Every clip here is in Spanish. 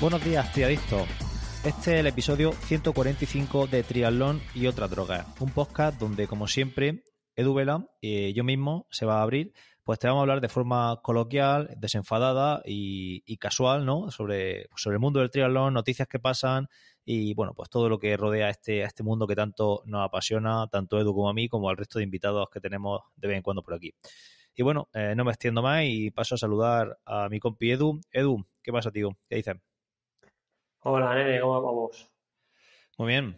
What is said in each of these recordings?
Buenos días, triadictos. Este es el episodio 145 de Triatlón y otra droga, un podcast donde, como siempre, Edu Vela y yo mismo se va a abrir, pues te vamos a hablar de forma coloquial, desenfadada y, casual, ¿no? Sobre, pues sobre el mundo del triatlón, noticias que pasan y, bueno, pues todo lo que rodea a este, a este mundo que tanto nos apasiona, tanto Edu como a mí, como al resto de invitados que tenemos de vez en cuando por aquí. Y bueno, eh, no me extiendo más y paso a saludar a mi compi Edu. Edu, ¿qué pasa, tío? ¿Qué dices? Hola, nene, ¿cómo vamos? Muy bien.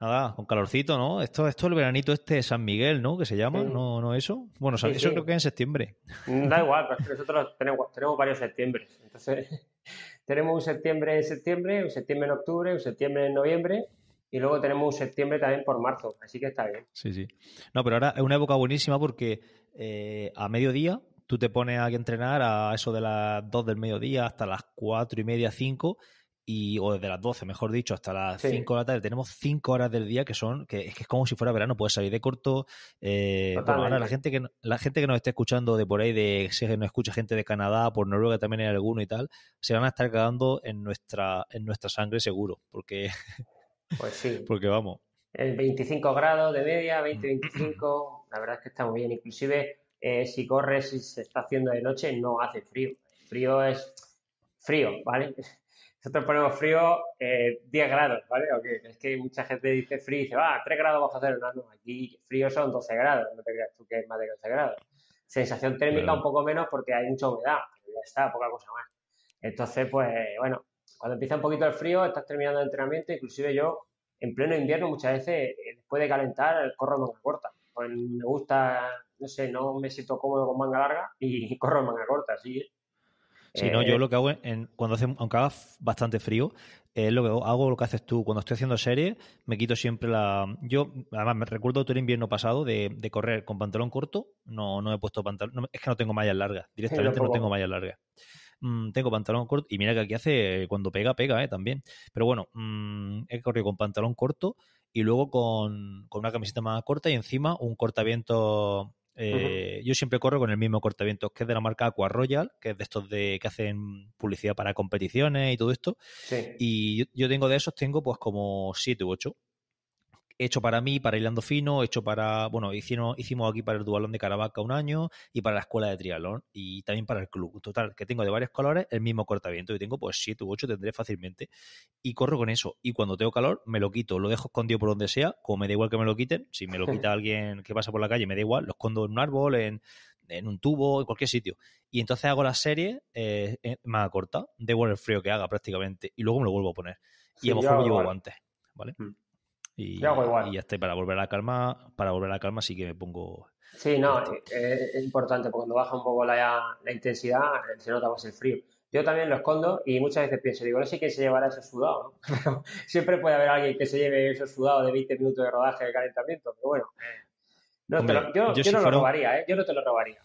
Nada, con calorcito, ¿no? Esto, esto es el veranito este de San Miguel, ¿no? Que se llama, ¿no no eso? Bueno, eso creo que es en septiembre. Mm, da igual, pero nosotros tenemos, varios septiembre. Entonces, tenemos un septiembre en septiembre, un septiembre en octubre, un septiembre en noviembre y luego tenemos un septiembre también por marzo, así que está bien. Sí, sí. No, pero ahora es una época buenísima porque eh, a mediodía tú te pones a entrenar a eso de las 2 del mediodía hasta las 4 y media, 5 o desde las 12, mejor dicho, hasta las 5 de la tarde, tenemos 5 horas del día que son, que es que es como si fuera verano, puedes salir de corto. Eh, la gente, que, la gente que nos esté escuchando de por ahí, de si no escucha gente de Canadá, por Noruega también hay alguno y tal, se van a estar cagando en nuestra, en nuestra sangre seguro, porque, pues sí. porque vamos. El 25 grados de media, 20-25, mm. la verdad es que está muy bien. Inclusive eh, si corres y se está haciendo de noche, no hace frío. El frío es frío, ¿vale? Nosotros ponemos frío 10 eh, grados, ¿vale? Es que mucha gente dice frío y dice, va, ah, 3 grados bajo cero. No, no, aquí frío son 12 grados, no te creas tú que es más de 12 grados. Sensación térmica un poco menos porque hay mucha humedad, ya está, poca cosa más. Entonces, pues bueno, cuando empieza un poquito el frío, estás terminando el entrenamiento, inclusive yo en pleno invierno muchas veces, eh, después de calentar, corro manga corta. Pues me gusta, no sé, no me siento cómodo con manga larga y corro manga corta, así ¿eh? Si no, yo eh, lo que hago, cuando hace, aunque haga bastante frío, es lo que hago, lo que haces tú. Cuando estoy haciendo series, me quito siempre la. Yo, además, me recuerdo todo el invierno pasado de, correr con pantalón corto. No, no he puesto pantalón. es que no tengo mallas largas. Directamente no tengo mallas largas. Mm, tengo pantalón corto. Y mira que aquí hace, cuando pega, pega, eh, también. Pero bueno, mm, he corrido con pantalón corto y luego con, con, una camiseta más corta y encima un cortaviento eh, yo siempre corro con el mismo cortavientos que es de la marca Aqua Royal, que es de estos de que hacen publicidad para competiciones y todo esto. Y yo, tengo de esos, tengo pues como siete u 8 hecho para mí, para Hilando Fino, hecho para, bueno, hicimos, hicimos aquí para el Dualón de Caravaca un año y para la Escuela de Trialón y también para el club. Total, que tengo de varios colores el mismo cortaviento y tengo pues siete u ocho tendré fácilmente y corro con eso. Y cuando tengo calor me lo quito, lo dejo escondido por donde sea, como me da igual que me lo quiten, si me lo quita alguien que pasa por la calle me da igual, lo escondo en un árbol, en, un tubo, en cualquier sitio. Y entonces hago la serie eh, eh, más corta, de igual el frío que haga prácticamente y luego me lo vuelvo a poner. Y a lo mejor me llevo guantes, ¿vale? Mm. Y, ya estoy para volver a la calma, para volver a la calma sí que me pongo... Sí, no, eh, es, importante, porque cuando baja un poco la, intensidad eh, se nota más el frío. Yo también lo escondo y muchas veces pienso, digo, no sé quién se llevará ese sudado, siempre puede haber alguien que se lleve ese sudado de 20 minutos de rodaje de calentamiento, pero bueno. Eh, yo, no lo robaría, Yo no te lo robaría.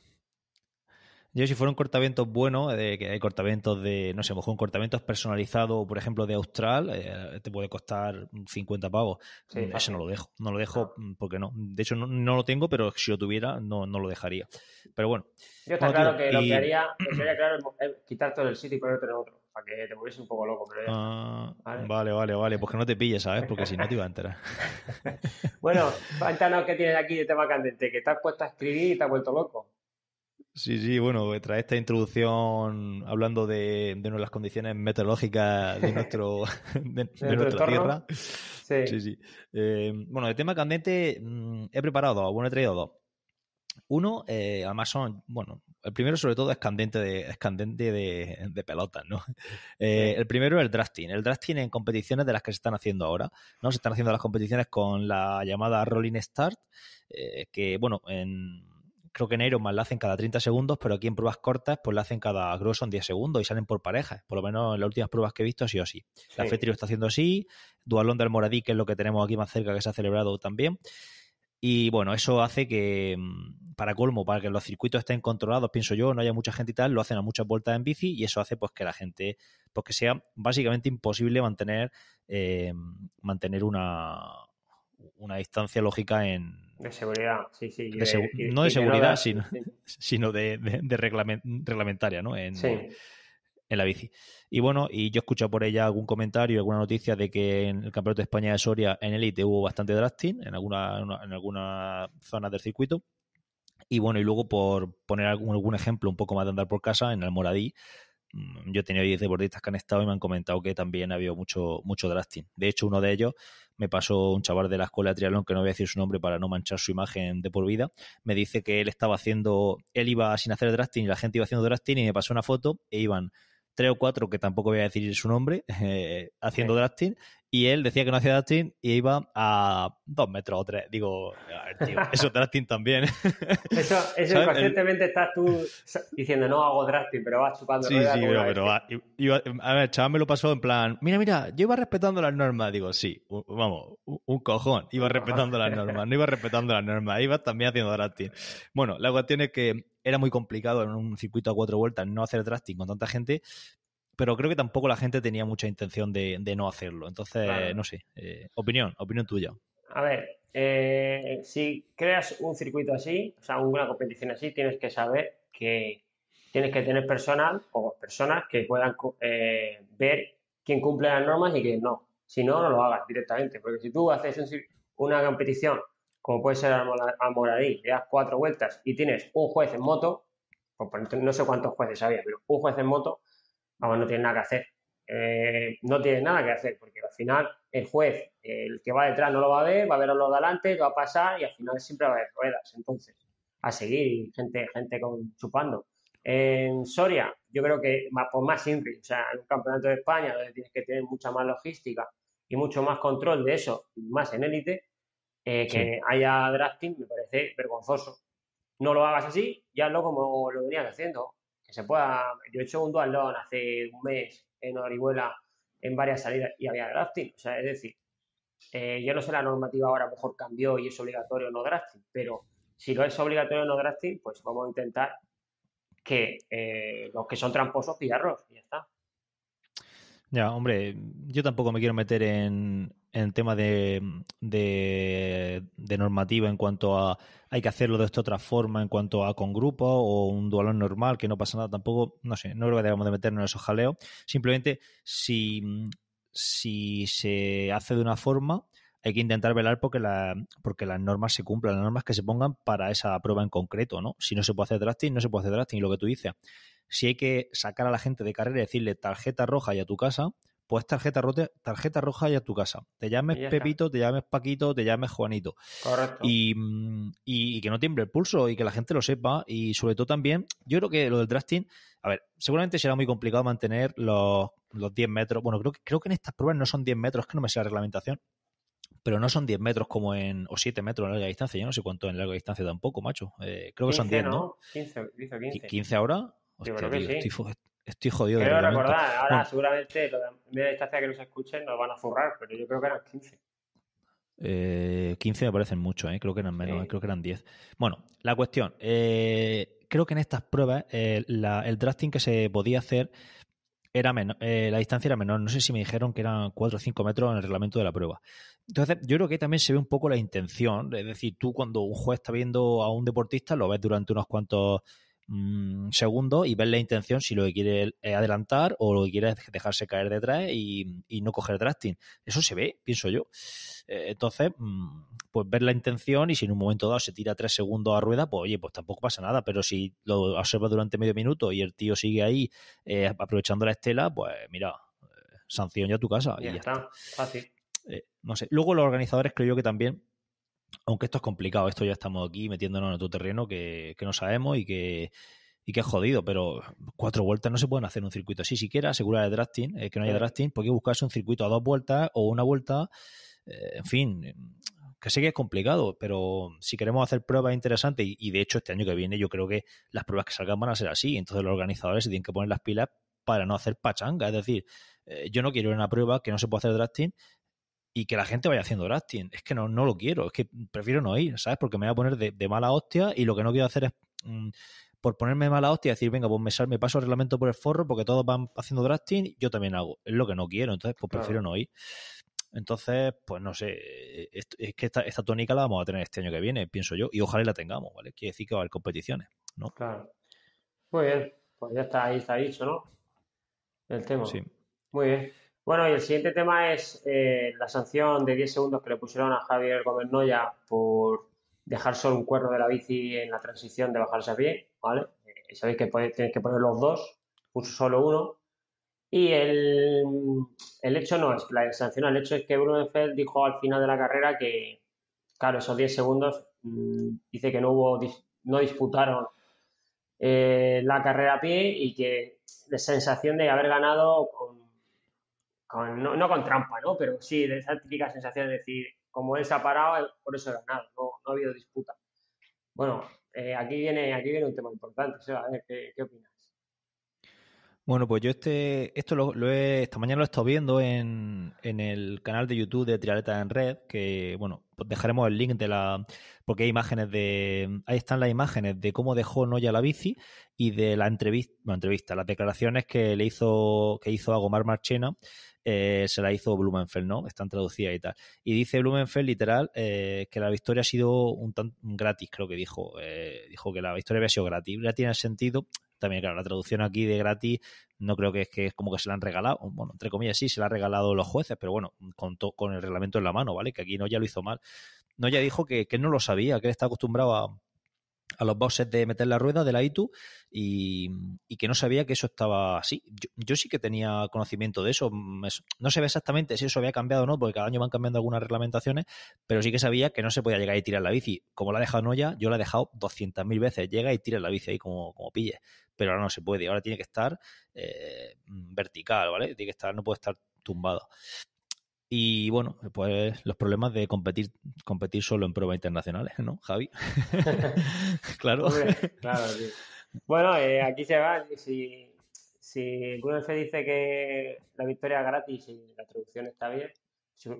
Yo, si fuera un cortavientos bueno, eh, que hay cortavientos de, no sé, a mejor un cortavientos personalizado, por ejemplo, de Austral, eh, te puede costar 50 pavos. Sí, mm, Ese no lo dejo. No lo dejo ah. mm, porque no. De hecho, no, lo tengo, pero si lo tuviera, no, no lo dejaría. Pero bueno. Yo está claro que lo que haría, lo que haría claro, es quitar todo el sitio y ponerte en otro. Para que te volviese un poco loco. Pero ah, ¿vale? vale, vale, Pues que no te pilles, ¿sabes? Porque si no te iba a enterar. bueno, cuéntanos que tienes aquí de tema candente, que te has puesto a escribir y te has vuelto loco. Sí, sí, bueno, tras esta introducción hablando de, de las condiciones meteorológicas de, nuestro, nuestra tierra. Sí, sí. Eh, bueno, el tema candente mm, he preparado dos, bueno, he traído dos. Uno, eh, además son, bueno, el primero sobre todo es candente de, de, pelotas, ¿no? Eh, el primero es el drafting. El drafting en competiciones de las que se están haciendo ahora, ¿no? Se están haciendo las competiciones con la llamada Rolling Start, eh, que, bueno, en, creo que en más la hacen cada 30 segundos, pero aquí en pruebas cortas pues la hacen cada grosso en 10 segundos y salen por parejas. Por lo menos en las últimas pruebas que he visto sí o así. Sí. La FETRI está haciendo así, Dualón de Almoradí, que es lo que tenemos aquí más cerca que se ha celebrado también. Y bueno, eso hace que, mm, para colmo, para que los circuitos estén controlados, pienso yo, no haya mucha gente y tal, lo hacen a muchas vueltas en bici y eso hace pues que la gente, pues que sea básicamente imposible mantener, eh, mantener una, una distancia lógica en, de seguridad, sí, sí. no de seguridad, sino, de, reglamentaria, ¿no? En, en, la bici. Y bueno, y yo he escuchado por ella algún comentario, alguna noticia de que en el Campeonato de España de Soria en Elite hubo bastante drafting en algunas en alguna zonas del circuito. Y bueno, y luego por poner algún, algún ejemplo un poco más de andar por casa, en Almoradí Mm, yo he tenido 10 deportistas que han estado y me han comentado que también ha habido mucho, mucho drafting. De hecho, uno de ellos me pasó un chaval de la escuela de triatlón, que no voy a decir su nombre para no manchar su imagen de por vida, me dice que él estaba haciendo, él iba sin hacer drafting y la gente iba haciendo drafting y me pasó una foto e iban tres o cuatro, que tampoco voy a decir su nombre, eh, haciendo drafting y él decía que no hacía drafting y iba a dos metros o tres. Digo, tío, eso drafting también. Eso, eso estás tú diciendo, no hago drafting, pero vas chupando. Sí, sí, pero, a ver, chaval me lo pasó en plan, mira, mira, yo iba respetando las normas. Digo, sí, vamos, un, un cojón, iba respetando las normas, no iba respetando las normas, iba también haciendo drafting. Bueno, la cuestión es que era muy complicado en un circuito a cuatro vueltas no hacer drafting con tanta gente pero creo que tampoco la gente tenía mucha intención de, no hacerlo. Entonces, no sé, eh, opinión, opinión tuya. A ver, eh, si creas un circuito así, o sea, una competición así, tienes que saber que tienes que tener personal o personas que puedan eh, ver quién cumple las normas y quién no. Si no, no lo hagas directamente, porque si tú haces una competición, como puede ser a Moradí, le das cuatro vueltas y tienes un juez en moto, no sé cuántos jueces había, pero un juez en moto, vamos, no tiene nada que hacer. Eh, no tiene nada que hacer, porque al final el juez, el que va detrás no lo va a ver, va a ver a los de adelante, va a pasar y al final siempre va a haber ruedas. Entonces, a seguir, gente, gente con, chupando. En Soria, yo creo que por más simple, o sea, en un campeonato de España donde tienes que tener mucha más logística y mucho más control de eso, más en élite, eh, que haya drafting me parece vergonzoso. No lo hagas así, ya lo como lo venías haciendo, que se pueda. Yo he hecho un loan hace un mes en Orihuela en varias salidas y había drafting. O sea, es decir, eh, yo no sé la normativa ahora, mejor cambió y es obligatorio no drafting, pero si no es obligatorio no drafting, pues vamos a intentar que eh, los que son tramposos pillarlos y ya está. Ya, hombre, yo tampoco me quiero meter en, en tema de, de, normativa en cuanto a hay que hacerlo de esta otra forma, en cuanto a con grupo o un dualón normal, que no pasa nada tampoco, no sé, no creo que debamos de meternos en esos jaleos. Simplemente, si, si se hace de una forma, hay que intentar velar porque, la, porque las normas se cumplan, las normas que se pongan para esa prueba en concreto, ¿no? Si no se puede hacer drafting, no se puede hacer drafting, lo que tú dices si hay que sacar a la gente de carrera y decirle tarjeta roja y a tu casa, pues tarjeta, roja, tarjeta roja y a tu casa. Te llames Pepito, te llames Paquito, te llames Juanito. Correcto. Y, y, que no tiemble el pulso y que la gente lo sepa. Y sobre todo también, yo creo que lo del drafting, a ver, seguramente será muy complicado mantener los, los 10 metros. Bueno, creo, creo que en estas pruebas no son 10 metros, que no me sé la reglamentación. Pero no son 10 metros como en. o 7 metros en larga distancia. Yo no sé cuánto en larga distancia tampoco, macho. Eh, creo que son 10, ¿no? ¿no? 15, 15. 15 ahora estoy, jodido. Pero recordar, ahora seguramente lo de media distancia que nos escuchen nos van a forrar, pero yo creo que eran 15. 15 eh, me parecen mucho, eh, creo que eran menos, creo que eran 10. Bueno, la cuestión, eh, creo que en estas pruebas el drafting que se podía hacer era menor, la distancia era menor. No sé si me dijeron que eran 4 o 5 metros en el reglamento de la prueba. Entonces, yo creo que también se ve un poco la intención. Es decir, tú cuando un juez está viendo a un deportista, lo ves durante unos cuantos Mm, segundo y ver la intención si lo que quiere adelantar o lo que quiere dejarse caer detrás y, no coger drafting. Eso se ve, pienso yo. Eh, entonces, mm, pues ver la intención y si en un momento dado se tira tres segundos a rueda, pues oye, pues tampoco pasa nada, pero si lo observa durante medio minuto y el tío sigue ahí eh, aprovechando la estela, pues mira, eh, sanción ya a tu casa. y ya está, fácil. no sé. Luego los organizadores creo yo que también aunque esto es complicado, esto ya estamos aquí metiéndonos en otro terreno que, no sabemos y que, es jodido, pero cuatro vueltas no se pueden hacer en un circuito así siquiera, asegurar el drafting, eh, que no haya drafting, porque buscarse un circuito a dos vueltas o una vuelta, eh, en fin, que sé que es complicado, pero si queremos hacer pruebas interesantes, y, de hecho este año que viene yo creo que las pruebas que salgan van a ser así, entonces los organizadores se tienen que poner las pilas para no hacer pachanga, es decir, eh, yo no quiero una prueba que no se pueda hacer drafting, y que la gente vaya haciendo drafting. Es que no, lo quiero, es que prefiero no ir, ¿sabes? Porque me voy a poner de, mala hostia y lo que no quiero hacer es, mm, por ponerme mala hostia, decir, venga, pues me, me paso el reglamento por el forro porque todos van haciendo drafting, yo también hago. Es lo que no quiero, entonces, pues prefiero no ir. Entonces, pues no sé, es, que esta, tónica la vamos a tener este año que viene, pienso yo, y ojalá la tengamos, ¿vale? Quiere decir que va a haber competiciones, ¿no? Claro. Muy bien, pues ya está, ahí está dicho, ¿no? El tema. Sí. Muy bien. Bueno, y el siguiente tema es eh, la sanción de 10 segundos que le pusieron a Javier Gómez Noya por dejar solo un cuerno de la bici en la transición de bajarse a pie, ¿vale? Eh, sabéis que puede, tenéis que poner los dos, puso solo uno. Y el, hecho no es, la sanción, el hecho es que Blumenfeld dijo al final de la carrera que, claro, esos 10 segundos, mm, dice que no hubo, no disputaron eh, la carrera a pie y que la sensación de haber ganado con no, con trampa, ¿no? Pero sí, de esa típica sensación de decir, como él se ha parado, por eso era nada, no, no ha habido disputa. Bueno, eh, aquí, viene, aquí viene un tema importante, Seba, a ver, ¿qué, opinas? Bueno, pues yo este, esto lo, esta mañana lo he estado viendo en, en, el canal de YouTube de Trialeta en Red, que bueno, pues dejaremos el link de la, porque hay imágenes de, ahí están las imágenes de cómo dejó Noya la bici y de la entrevista, bueno, entrevista, las declaraciones que le hizo, que hizo a Gomar Marchena eh, se la hizo Blumenfeld, ¿no? Están traducidas y tal. Y dice Blumenfeld, literal, eh, que la victoria ha sido un tan gratis, creo que dijo. Eh, dijo que la victoria había sido gratis. Ya tiene sentido. También, claro, la traducción aquí de gratis no creo que es que es como que se la han regalado. Bueno, entre comillas, sí, se la han regalado los jueces, pero bueno, con, con el reglamento en la mano, ¿vale? Que aquí no ya lo hizo mal. No ya dijo que, que no lo sabía, que él está acostumbrado a a los bosses de meter la rueda de la ITU y, y que no sabía que eso estaba así. Yo, sí que tenía conocimiento de eso. Mm, no sé exactamente si eso había cambiado o no, porque cada año van cambiando algunas reglamentaciones, pero sí que sabía que no se podía llegar y tirar la bici. Como la ha dejado Noya, yo la he dejado 200.000 veces. Llega y tira la bici ahí como, como pille. Pero ahora no se puede. Ahora tiene que estar eh, mm, vertical, ¿vale? Tiene que estar, no puede estar tumbado. Y bueno, pues los problemas de competir, competir solo en pruebas internacionales, ¿no, Javi? claro. Bueno, eh, aquí se va. Si, si grupo dice que la victoria es gratis y la traducción está bien,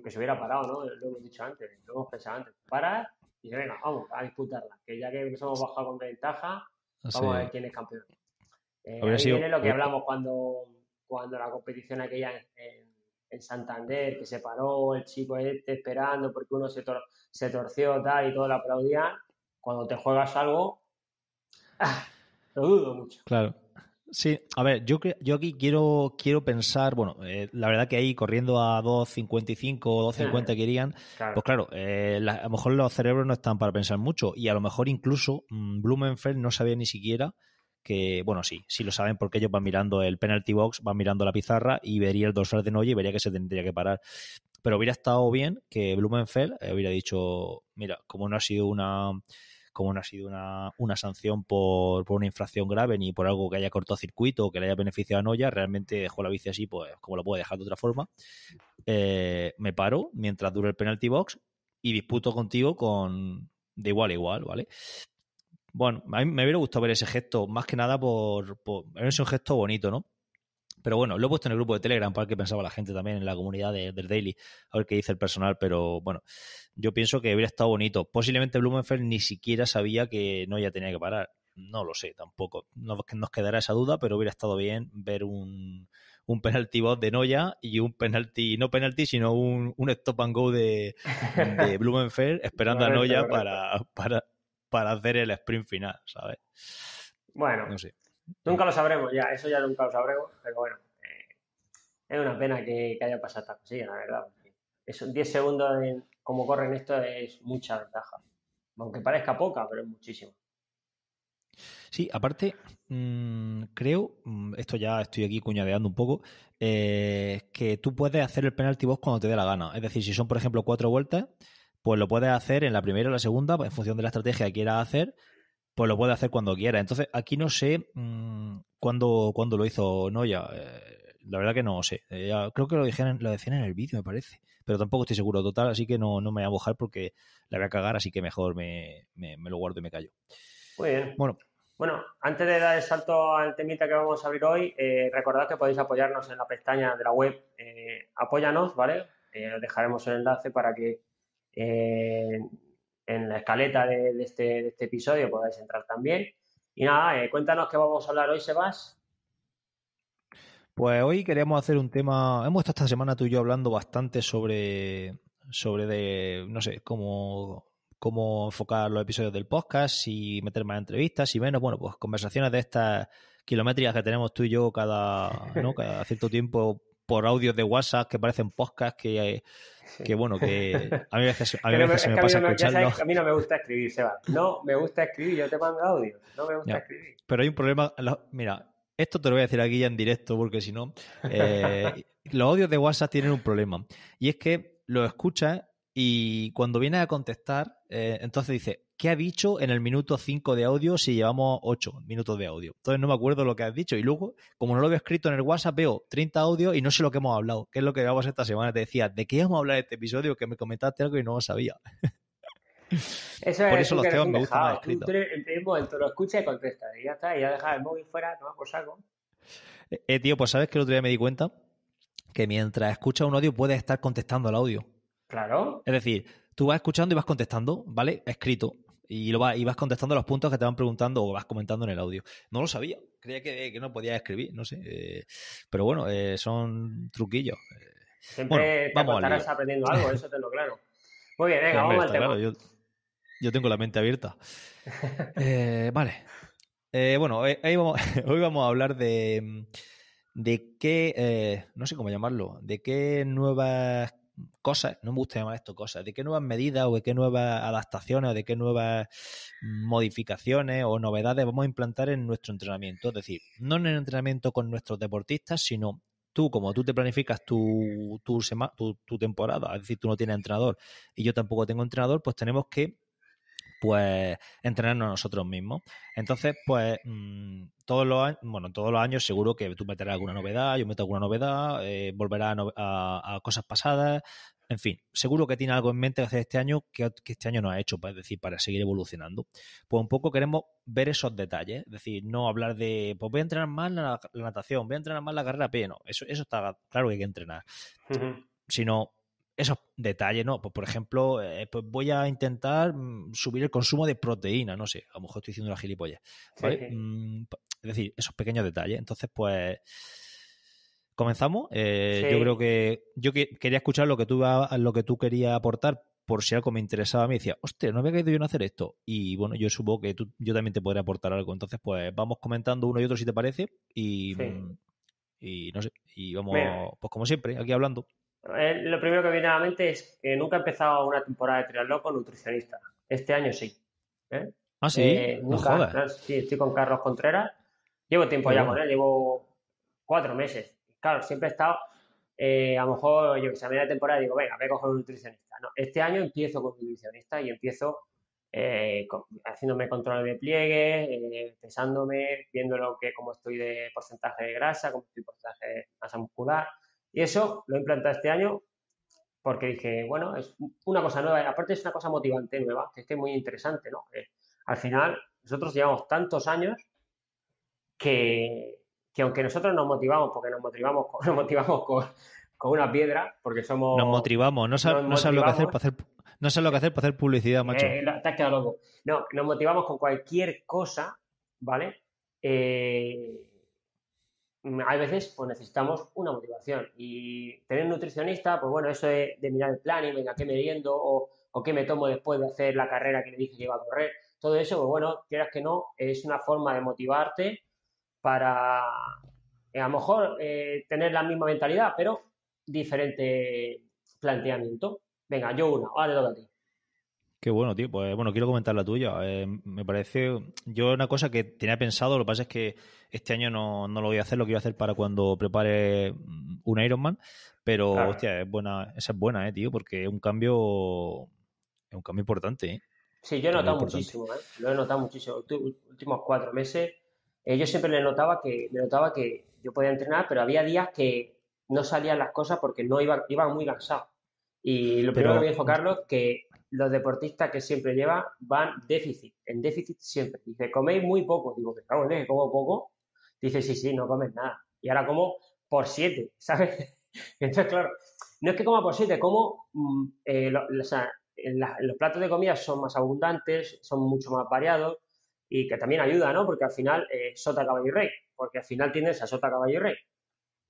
que se hubiera parado, ¿no? Lo hemos dicho antes, lo hemos pensado antes. Parar y venga, vamos a disputarla. Que ya que nos hemos bajado con ventaja, vamos a ver quién es campeón. Eh, lo que hablamos cuando, cuando la competición aquella en el Santander que se paró, el chico este esperando porque uno se, tor se torció tal y todo la aplaudían, cuando te juegas algo, ah, lo dudo mucho. Claro. Sí, a ver, yo, yo aquí quiero, quiero pensar, bueno, eh, la verdad que ahí corriendo a 2.55 o 2.50 que pues claro, eh, a lo mejor los cerebros no están para pensar mucho y a lo mejor incluso mm, Blumenfeld no sabía ni siquiera que, bueno, sí, sí lo saben porque ellos van mirando el penalty box, van mirando la pizarra y vería el dorsal de Noya y vería que se tendría que parar. Pero hubiera estado bien que Blumenfeld hubiera dicho, mira, como no ha sido una como no ha sido una, sanción por, por, una infracción grave ni por algo que haya circuito o que le haya beneficiado a Noya, realmente dejó la bici así, pues como lo puede dejar de otra forma, eh, me paro mientras dura el penalty box y disputo contigo con de igual a igual, ¿vale? Bueno, a mí me hubiera gustado ver ese gesto, más que nada por, es un gesto bonito, ¿no? Pero bueno, lo he puesto en el grupo de Telegram para que pensaba la gente también en la comunidad de, del Daily, a ver qué dice el personal, pero bueno, yo pienso que hubiera estado bonito. Posiblemente Blumenfeld ni siquiera sabía que no tenía que parar. No lo sé tampoco. No, nos quedará esa duda, pero hubiera estado bien ver un, un penalti bot de Noya y un penalti, no penalti, sino un, stop and go de, de Blumenfeld esperando a Noya para, para, para hacer el sprint final, ¿sabes? Bueno, nunca lo sabremos ya, eso ya nunca lo sabremos, pero bueno, eh, es una pena que, haya pasado esta cosilla, la verdad. Esos 10 segundos como corren esto es mucha ventaja, aunque parezca poca, pero es muchísimo. Sí, aparte, mm, creo, mm, esto ya estoy aquí cuñadeando un poco, eh, que tú puedes hacer el penalti vos cuando te dé la gana. Es decir, si son, por ejemplo, cuatro vueltas, pues lo puede hacer en la primera o la segunda, en función de la estrategia que quiera hacer, pues lo puede hacer cuando quiera. Entonces, aquí no sé mm, cuándo, lo hizo Noya. Eh, la verdad que no sé. Eh, creo que lo, lo decían en el vídeo, me parece. Pero tampoco estoy seguro total, así que no, no me voy a mojar porque la voy a cagar, así que mejor me, lo guardo y me callo. Muy bien. Bueno, bueno, antes de dar el salto al temita que vamos a abrir hoy, eh, recordad que podéis apoyarnos en la pestaña de la web Apóyanos, ¿vale? os dejaremos el enlace para que eh, en la escaleta de, este, este, episodio podéis entrar también. Y nada, eh, cuéntanos qué vamos a hablar hoy, Sebas. Pues hoy queremos hacer un tema. Hemos estado esta semana tú y yo hablando bastante sobre. sobre de. no sé, cómo cómo enfocar los episodios del podcast, y meter más entrevistas, y menos, bueno, pues conversaciones de estas kilométricas que tenemos tú y yo cada, ¿no? cada cierto tiempo por audios de WhatsApp que parecen podcasts que, eh, que bueno, que a mí a veces, se me pasa no, a mí no me gusta escribir, Seba. No me gusta escribir, yo te mando audio. No me gusta escribir. Pero hay un problema. Mira, esto te lo voy a decir aquí ya en directo porque si no, eh, los audios de WhatsApp tienen un problema. Y es que lo escuchas y cuando vienes a contestar, eh, entonces dices, ¿qué ha dicho en el minuto 5 de audio si llevamos 8 minutos de audio? Entonces no me acuerdo lo que has dicho. Y luego, como no lo había escrito en el WhatsApp, veo 30 audios y no sé lo que hemos hablado. ¿Qué es lo que llevamos esta semana? Te decía, ¿de qué vamos a hablar este episodio? Que me comentaste algo y no lo sabía. Por eso los temas me gustan más escritos. Pues, el lo escucha y contesta. Y ya está, ya deja el móvil fuera, no por salvo. Eh, eh, tío, pues sabes que el otro día me di cuenta que mientras escuchas un audio puedes estar contestando al audio. Claro. Es decir, tú vas escuchando y vas contestando, ¿vale? Escrito. Y, lo vas contestando los puntos que te van preguntando o vas comentando en el audio. No lo sabía, creía que, no podía escribir, no sé. Eh, pero bueno, eh, son truquillos. Eh. Siempre te aprendiendo algo, eso tengo claro. Muy bien, venga, vamos al tema. yo, tengo la mente abierta. vale. bueno, hoy vamos, hoy vamos a hablar de, de qué, no sé cómo llamarlo, de qué nuevas cosas, no me gusta llamar esto cosas, de qué nuevas medidas o de qué nuevas adaptaciones o de qué nuevas modificaciones o novedades vamos a implantar en nuestro entrenamiento. Es decir, no en el entrenamiento con nuestros deportistas, sino tú, como tú te planificas tu, tu, tu, tu temporada, es decir, tú no tienes entrenador y yo tampoco tengo entrenador, pues tenemos que pues entrenarnos nosotros mismos. Entonces, pues mm, todos los años, bueno, todos los años seguro que tú meterás alguna novedad, yo meto alguna novedad, eh, volverás a, cosas pasadas, en fin, seguro que tiene algo en mente hacer este año que, este año no ha hecho, pues, es decir, para seguir evolucionando. Pues un poco queremos ver esos detalles, es decir, no hablar de, pues voy a entrenar más la, natación, voy a entrenar más la carrera a no, eso, eso está claro que hay que entrenar, sino esos detalles, ¿no? Pues, por ejemplo, eh, pues voy a intentar mm, subir el consumo de proteína, no sé, a lo mejor estoy diciendo una gilipollas, mm, es decir, esos pequeños detalles. Entonces, pues, comenzamos. Eh, yo creo que yo quería escuchar lo que tú lo que tú querías aportar por si algo me interesaba. Me decía, hostia, no había caído yo en hacer esto. Y bueno, yo supongo que yo también te podría aportar algo. Entonces, pues, vamos comentando uno y otro si te parece y, mm, no sé, y vamos, pues como siempre, aquí hablando. Eh, lo primero que viene a la mente es que nunca he empezado una temporada de triatlón con nutricionista. Este año sí. ¿eh? Ah, sí. Eh, nunca. sí, estoy con Carlos Contreras. Llevo tiempo ya con él, llevo cuatro meses. Claro, siempre he estado, a lo mejor, yo que a media temporada digo, venga, voy a coger un nutricionista. No, este año empiezo con un nutricionista y empiezo haciéndome control de pliegue, eh, pesándome, viendo lo que, cómo estoy de porcentaje de grasa, cómo estoy de porcentaje de masa muscular. Y eso lo he implantado este año porque dije, bueno, es una cosa nueva, y aparte es una cosa motivante nueva, que es que es muy interesante, ¿no? Eh, al final, nosotros llevamos tantos años que, aunque nosotros nos motivamos, porque nos motivamos con, nos motivamos con, una piedra, porque somos... Nos motivamos, no, sabes lo que hacer para hacer... No lo que hacer hacer publicidad, macho. Eh, te quedado No, nos motivamos con cualquier cosa, ¿vale? Eh, Mm, a veces pues necesitamos una motivación y tener un nutricionista, pues bueno, eso de, de mirar el plan y venga, qué me riendo o, o, qué me tomo después de hacer la carrera que le dije que iba a correr, todo eso, pues bueno, quieras que no, es una forma de motivarte para eh, a lo mejor eh, tener la misma mentalidad, pero diferente planteamiento. Venga, yo una, ahora te toca a ti. Qué bueno, tío. Pues, bueno, quiero comentar la tuya. Eh, me parece. Yo una cosa que tenía pensado, lo que pasa es que este año no, lo voy a hacer, lo quiero hacer para cuando prepare mm, un Ironman. Pero, hostia, es buena, esa es buena, eh, tío, porque es un cambio. Es un cambio importante, eh. Sí, yo he notado muchísimo, ¿eh? lo he notado muchísimo. Últimos cuatro meses, eh, yo siempre le notaba que, me notaba que yo podía entrenar, pero había días que no salían las cosas porque no iba, iba muy cansado. Y lo primero que me dijo Carlos, que los deportistas que siempre lleva van déficit, en déficit siempre. Dice, coméis muy poco. Digo, que claro, que ¿Como poco? Dice, sí, sí, no comes nada. Y ahora como por siete, ¿sabes? Entonces, claro, no es que coma por siete, como mm, eh, los platos de comida son más abundantes, son mucho más variados y que también ayuda, ¿no? Porque al final, eh, sota, caballo y rey, porque al final tienes a sota, caballo y rey.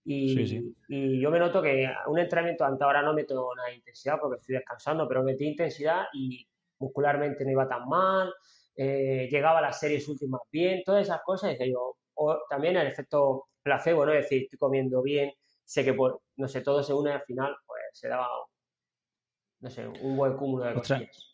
Y, y, yo me noto que un entrenamiento antes ahora no meto nada de intensidad porque estoy descansando, pero metí intensidad y muscularmente no iba tan mal, eh, llegaba a las series últimas bien, todas esas cosas. Y yo, también el efecto placebo, ¿no? Es decir, estoy comiendo bien, sé que, por, no sé, todo se une al final, pues se daba, no sé, un buen cúmulo de cosas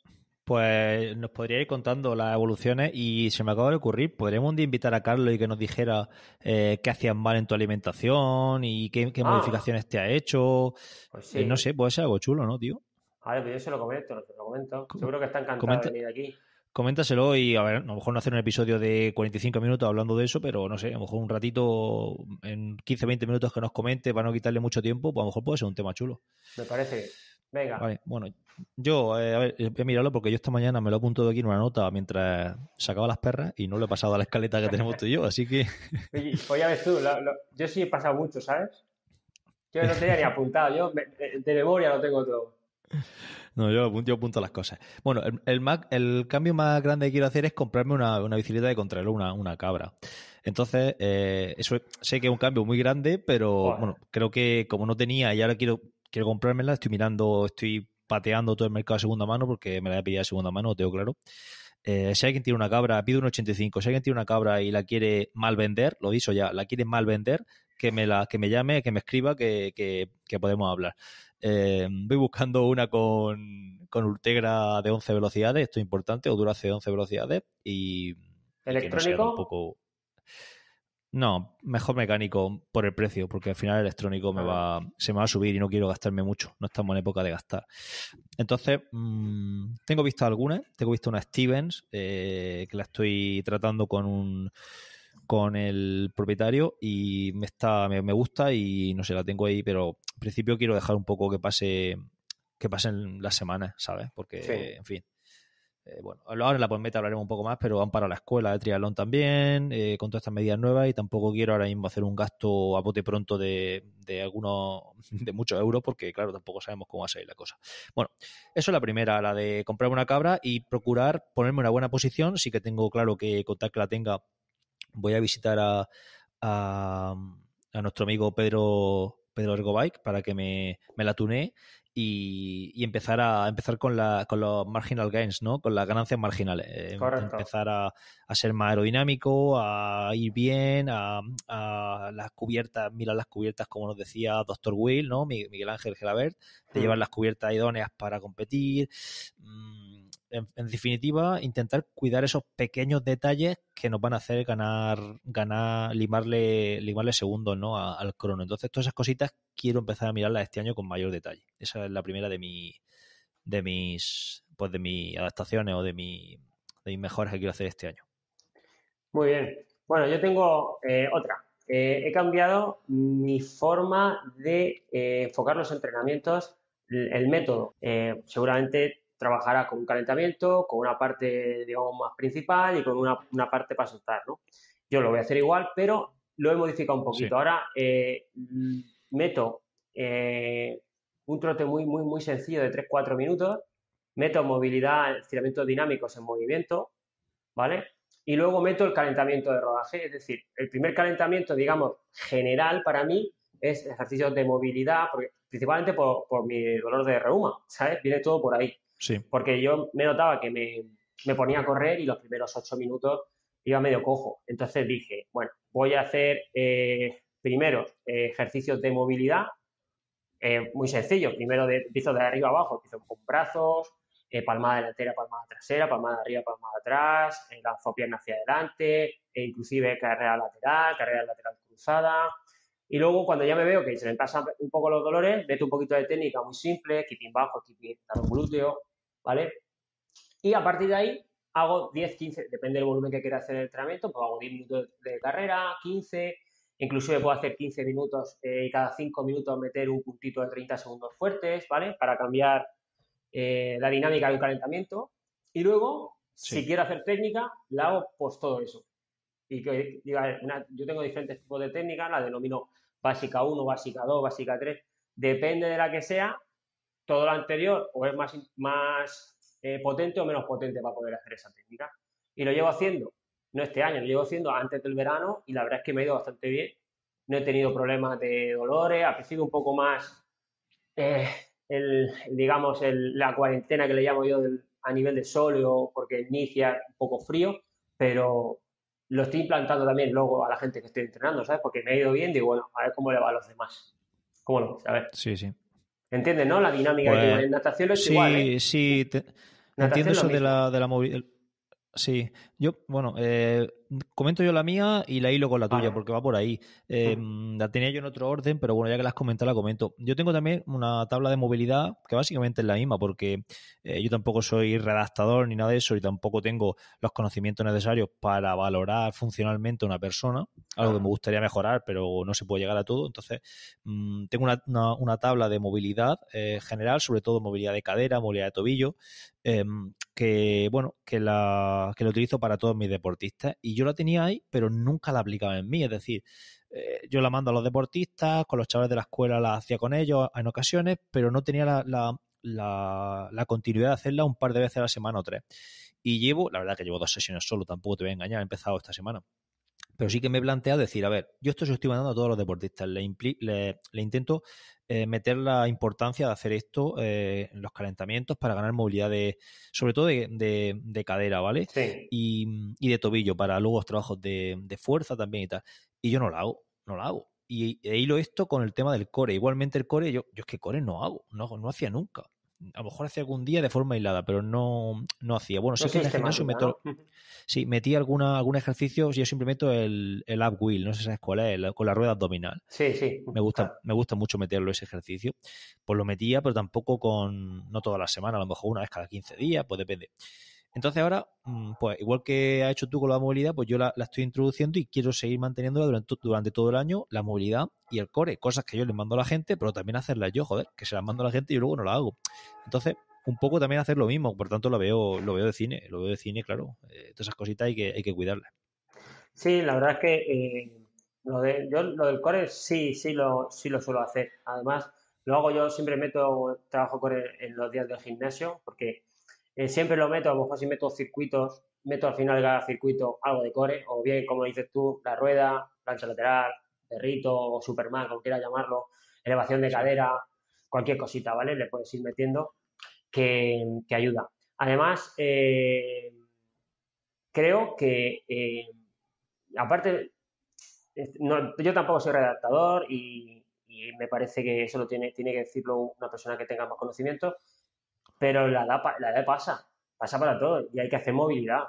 pues nos podría ir contando las evoluciones y se me acaba de ocurrir, podríamos un día invitar a Carlos y que nos dijera eh, qué hacías mal en tu alimentación y qué, ah. modificaciones te ha hecho. Pues eh, no sé, puede ser algo chulo, ¿no, tío? A ver, pues yo se lo comento, se lo comento. Seguro que está encantado de venir aquí. Coméntaselo y a ver, a lo mejor no hacer un episodio de 45 minutos hablando de eso, pero no sé, a lo mejor un ratito, en 15, 20 minutos que nos comente para no quitarle mucho tiempo, pues a lo mejor puede ser un tema chulo. Me parece Venga. Vale, bueno, yo, eh, a eh, voy a mirarlo porque yo esta mañana me lo he apuntado aquí en una nota mientras sacaba las perras y no lo he pasado a la escaleta que tenemos tú y yo, así que. Oye, pues ya ves tú, yo sí he pasado mucho, ¿sabes? Yo no tenía ni apuntado, yo de, memoria lo tengo todo. No, yo, apunto, apunto las cosas. Bueno, el, cambio más grande que quiero hacer es comprarme una, bicicleta de contrarreloj, una, cabra. Entonces, eh, eso sé que es un cambio muy grande, pero bueno, creo que como no tenía y ahora quiero quiero comprármela, estoy mirando, estoy pateando todo el mercado de segunda mano porque me la he pedido de segunda mano, tengo claro. Eh, si alguien tiene una cabra, pido un 85. Si alguien tiene una cabra y la quiere mal vender, lo hizo ya, la quiere mal vender, que me, la, que me llame, que me escriba, que, podemos hablar. Eh, voy buscando una con, con Ultegra de 11 velocidades, esto es importante, o dura de 11 velocidades. Y. ¿Electrónico? No, mejor mecánico por el precio, porque al final el electrónico ah. se me va a subir y no quiero gastarme mucho. No estamos en época de gastar. Entonces, mm, tengo visto algunas. Tengo visto una Stevens, eh, que la estoy tratando con un con el propietario y me está me, gusta y no sé la tengo ahí pero al principio quiero dejar un poco que pase que pasen las semanas sabes porque en fin eh, bueno, ahora en la Ponmeta hablaremos un poco más, pero van para la escuela de triatlón también, eh, con todas estas medidas nuevas, y tampoco quiero ahora mismo hacer un gasto a bote pronto de, algunos, de muchos euros, porque claro, tampoco sabemos cómo va a salir la cosa. Bueno, eso es la primera, la de comprar una cabra y procurar ponerme en una buena posición. Sí que tengo claro que contar que la tenga, voy a visitar a, a, nuestro amigo Pedro Pedro Ergobike para que me, me la tunee y, empezar a empezar con, la, con los marginal gains, ¿no? Con las ganancias marginales. Eh, empezar a, ser más aerodinámico, a ir bien, a, las cubiertas, mirar las cubiertas, como nos decía Dr. Will, ¿no? Miguel Ángel Gelabert, de hmm. llevar las cubiertas idóneas para competir. Mm, en, definitiva, intentar cuidar esos pequeños detalles que nos van a hacer ganar, ganar, limarle, limarle segundos ¿no? al crono. Entonces, todas esas cositas quiero empezar a mirarlas este año con mayor detalle. Esa es la primera de mi, de mis, pues de mis adaptaciones o de, mi, de mis mejoras que quiero hacer este año. Muy bien. Bueno, yo tengo eh, otra. Eh, he cambiado mi forma de eh, enfocar los entrenamientos, el, el método. seguramente trabajará con un calentamiento, con una parte, digamos, más principal y con una, parte para soltar, ¿no? Yo lo voy a hacer igual, pero lo he modificado un poquito. Ahora eh, meto eh, un trote muy, muy, muy sencillo de 3-4 minutos, meto movilidad, estiramientos dinámicos en movimiento, ¿vale? Y luego meto el calentamiento de rodaje, es decir, el primer calentamiento, digamos, general para mí es ejercicio de movilidad, principalmente por, por, mi dolor de reuma, ¿sabes? Viene todo por ahí. Sí. Porque yo me notaba que me, me ponía a correr y los primeros ocho minutos iba medio cojo. Entonces dije, bueno, voy a hacer eh, primero eh, ejercicios de movilidad, eh, muy sencillos. Primero de, empiezo de arriba abajo, empiezo con brazos, eh, palmada delantera, palmada trasera, palmada arriba, palmada atrás, lanzo pierna hacia adelante, e inclusive carrera lateral, carrera lateral cruzada. Y luego cuando ya me veo que se me pasan un poco los dolores, meto un poquito de técnica muy simple, kicking bajo, kicking glúteo, ¿vale? Y a partir de ahí hago 10, 15, depende del volumen que quiera hacer el entrenamiento, pues hago 10 minutos de carrera, 15, inclusive puedo hacer 15 minutos eh, y cada 5 minutos meter un puntito de 30 segundos fuertes, ¿vale? Para cambiar eh, la dinámica de un calentamiento. Y luego, si quiero hacer técnica, la hago pues todo eso. Y que, diga, yo tengo diferentes tipos de técnicas, la denomino básica 1, básica 2, básica 3, depende de la que sea, todo lo anterior o es más, más eh, potente o menos potente para poder hacer esa técnica. Y lo llevo haciendo, no este año, lo llevo haciendo antes del verano y la verdad es que me ha ido bastante bien. No he tenido problemas de dolores, ha sido un poco más, eh, el, digamos, la cuarentena que le llamo yo a nivel de sóleo, porque inicia un poco frío, pero lo estoy implantando también luego a la gente que estoy entrenando, ¿sabes? Porque me ha ido bien, digo, bueno, a ver cómo le va a los demás. ¿Cómo lo A ver. Sí, sí. ¿Entiendes, no? La dinámica de que pues natación es igual. ¿eh? Sí, sí. entiendo eso de la, de la movilidad. Sí, yo, bueno, eh, comento yo la mía y la hilo con la tuya, porque va por ahí. Eh, mm. La tenía yo en otro orden, pero bueno, ya que la has comentado, la comento. Yo tengo también una tabla de movilidad que básicamente es la misma, porque eh, yo tampoco soy redactador ni nada de eso y tampoco tengo los conocimientos necesarios para valorar funcionalmente a una persona, algo que me gustaría mejorar, pero no se puede llegar a todo. Entonces, mm, tengo una, tabla de movilidad general, sobre todo movilidad de cadera, movilidad de tobillo, em, que, bueno, que la, que la utilizo para a todos mis deportistas y yo la tenía ahí, pero nunca la aplicaba en mí. Es decir, eh, yo la mando a los deportistas, con los chavales de la escuela la hacía con ellos en ocasiones, pero no tenía la, la, la, continuidad de hacerla un par de veces a la semana o tres. Y llevo, la verdad que llevo dos sesiones solo, tampoco te voy a engañar, he empezado esta semana pero sí que me he planteado decir, a ver, yo esto se lo estoy mandando a todos los deportistas, le, le intento eh, meter la importancia de hacer esto eh, en los calentamientos para ganar movilidad de, sobre todo de, de, cadera, ¿vale? Y, mm, y, de tobillo para luego los trabajos de, de, fuerza también y tal. Y yo no lo hago, no lo hago. Y hilo esto con el tema del core. Igualmente el core, yo, yo es que core no hago, no, no hacía nunca a lo mejor hacía algún día de forma aislada, pero no, no hacía. Bueno, sí que en meto, sí, metí alguna, algún ejercicio, yo simplemente meto el, el up wheel, no sé si sabes cuál es, con la rueda abdominal. Sí, sí. Me gusta, me gusta mucho meterlo ese ejercicio. Pues lo metía, pero tampoco con, no toda la semana a lo mejor una vez cada 15 días, pues depende. Entonces ahora, mm, pues igual que ha hecho tú con la movilidad, pues yo la, estoy introduciendo y quiero seguir manteniéndola durante, todo el año, la movilidad y el core, cosas que yo le mando a la gente, pero también hacerlas yo, joder, que se las mando a la gente y luego no las hago. Entonces, un poco también hacer lo mismo, por tanto lo veo, lo veo de cine, lo veo de cine, claro, eh, todas esas cositas hay que, hay que cuidarlas. Sí, la verdad es que eh, lo yo lo del core sí, sí lo, sí lo suelo hacer. Además, lo hago yo, siempre meto trabajo core en los días del gimnasio, porque eh, siempre lo meto, a lo mejor si meto circuitos, meto al final de cada circuito algo de core, o bien, como dices tú, la rueda, plancha lateral, perrito o Superman, como quieras llamarlo, elevación de cadera, cualquier cosita, ¿vale? Le puedes ir metiendo que, ayuda. Además, eh, creo que, eh, aparte, yo tampoco soy redactador y, me parece que eso lo tiene, tiene que decirlo una persona que tenga más conocimiento, pero la edad, pasa, pasa para todo y hay que hacer movilidad,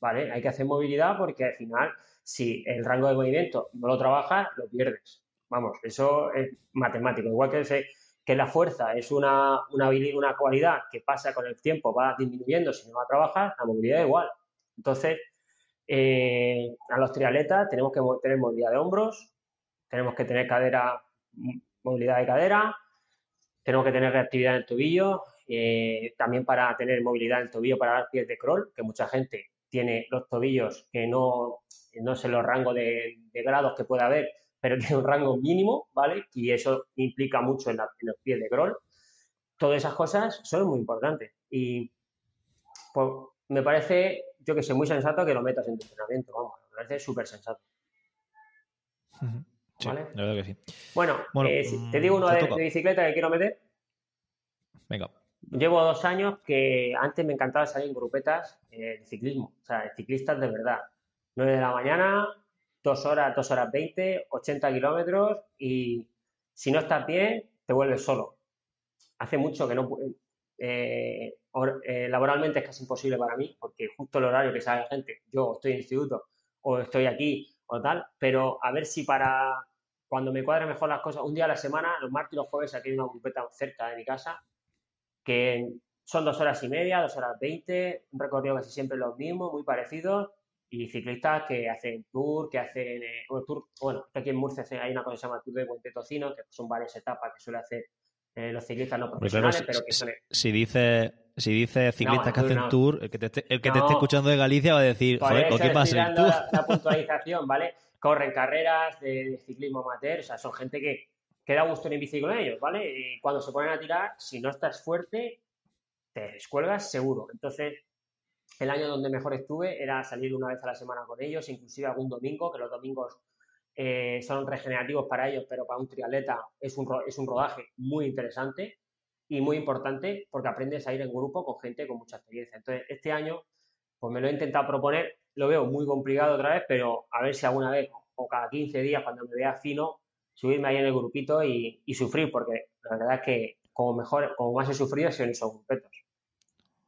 ¿vale? Hay que hacer movilidad porque al final, si el rango de movimiento no lo trabajas, lo pierdes. Vamos, eso es matemático. Igual que, que la fuerza es una, una, una cualidad que pasa con el tiempo, va disminuyendo si no va a trabajar, la movilidad es igual. Entonces, eh, a los trialetas tenemos que tener movilidad de hombros, tenemos que tener cadera, movilidad de cadera, tenemos que tener reactividad en el tobillo, eh, también para tener movilidad en el tobillo para dar pies de crawl, que mucha gente tiene los tobillos que no, no sé los rangos de, grados que pueda haber, pero tiene un rango mínimo, ¿vale? Y eso implica mucho en, los pies de crawl. Todas esas cosas son muy importantes y pues, me parece, yo que sé, muy sensato que lo metas en entrenamiento, vamos, me parece súper sensato. ¿Vale? la verdad que sí. Bueno, eh, te mm, digo uno de, bicicleta que quiero meter. Venga. Llevo dos años que antes me encantaba salir en grupetas eh, de ciclismo, o sea, de ciclistas de verdad. 9 de la mañana, 2 horas, 2 horas 20, 80 kilómetros y si no estás bien, te vuelves solo. Hace mucho que no... Eh, eh, laboralmente es casi imposible para mí porque justo el horario que sale la gente, yo estoy en instituto o estoy aquí o tal, pero a ver si para cuando me cuadren mejor las cosas, un día a la semana, los martes y los jueves aquí hay una grupeta cerca de mi casa que son dos horas y media, dos horas veinte, un recorrido casi siempre los mismos, muy parecidos, y ciclistas que hacen tour, que hacen eh, bueno, tour, bueno, aquí en Murcia hay una cosa que se llama Tour de Puente Tocino, que son varias etapas que suele hacer eh, los ciclistas no profesionales, pero que Si dice si dice ciclistas que hacen tour, el que, te esté, escuchando de Galicia va a decir, joder, ¿qué pasa? La, la puntualización, ¿vale? Corren carreras de, ciclismo amateur, o sea, son gente que, queda da gusto en bici con ellos, ¿vale? Y cuando se ponen a tirar, si no estás fuerte, te descuelgas seguro. Entonces, el año donde mejor estuve era salir una vez a la semana con ellos, inclusive algún domingo, que los domingos eh, son regenerativos para ellos, pero para un triatleta es un, es un rodaje muy interesante y muy importante porque aprendes a ir en grupo con gente con mucha experiencia. Entonces, este año, pues me lo he intentado proponer, lo veo muy complicado otra vez, pero a ver si alguna vez o cada 15 días, cuando me vea fino, subirme ahí en el grupito y, sufrir, porque la verdad es que como mejor, como más he sufrido son en esos grupetos.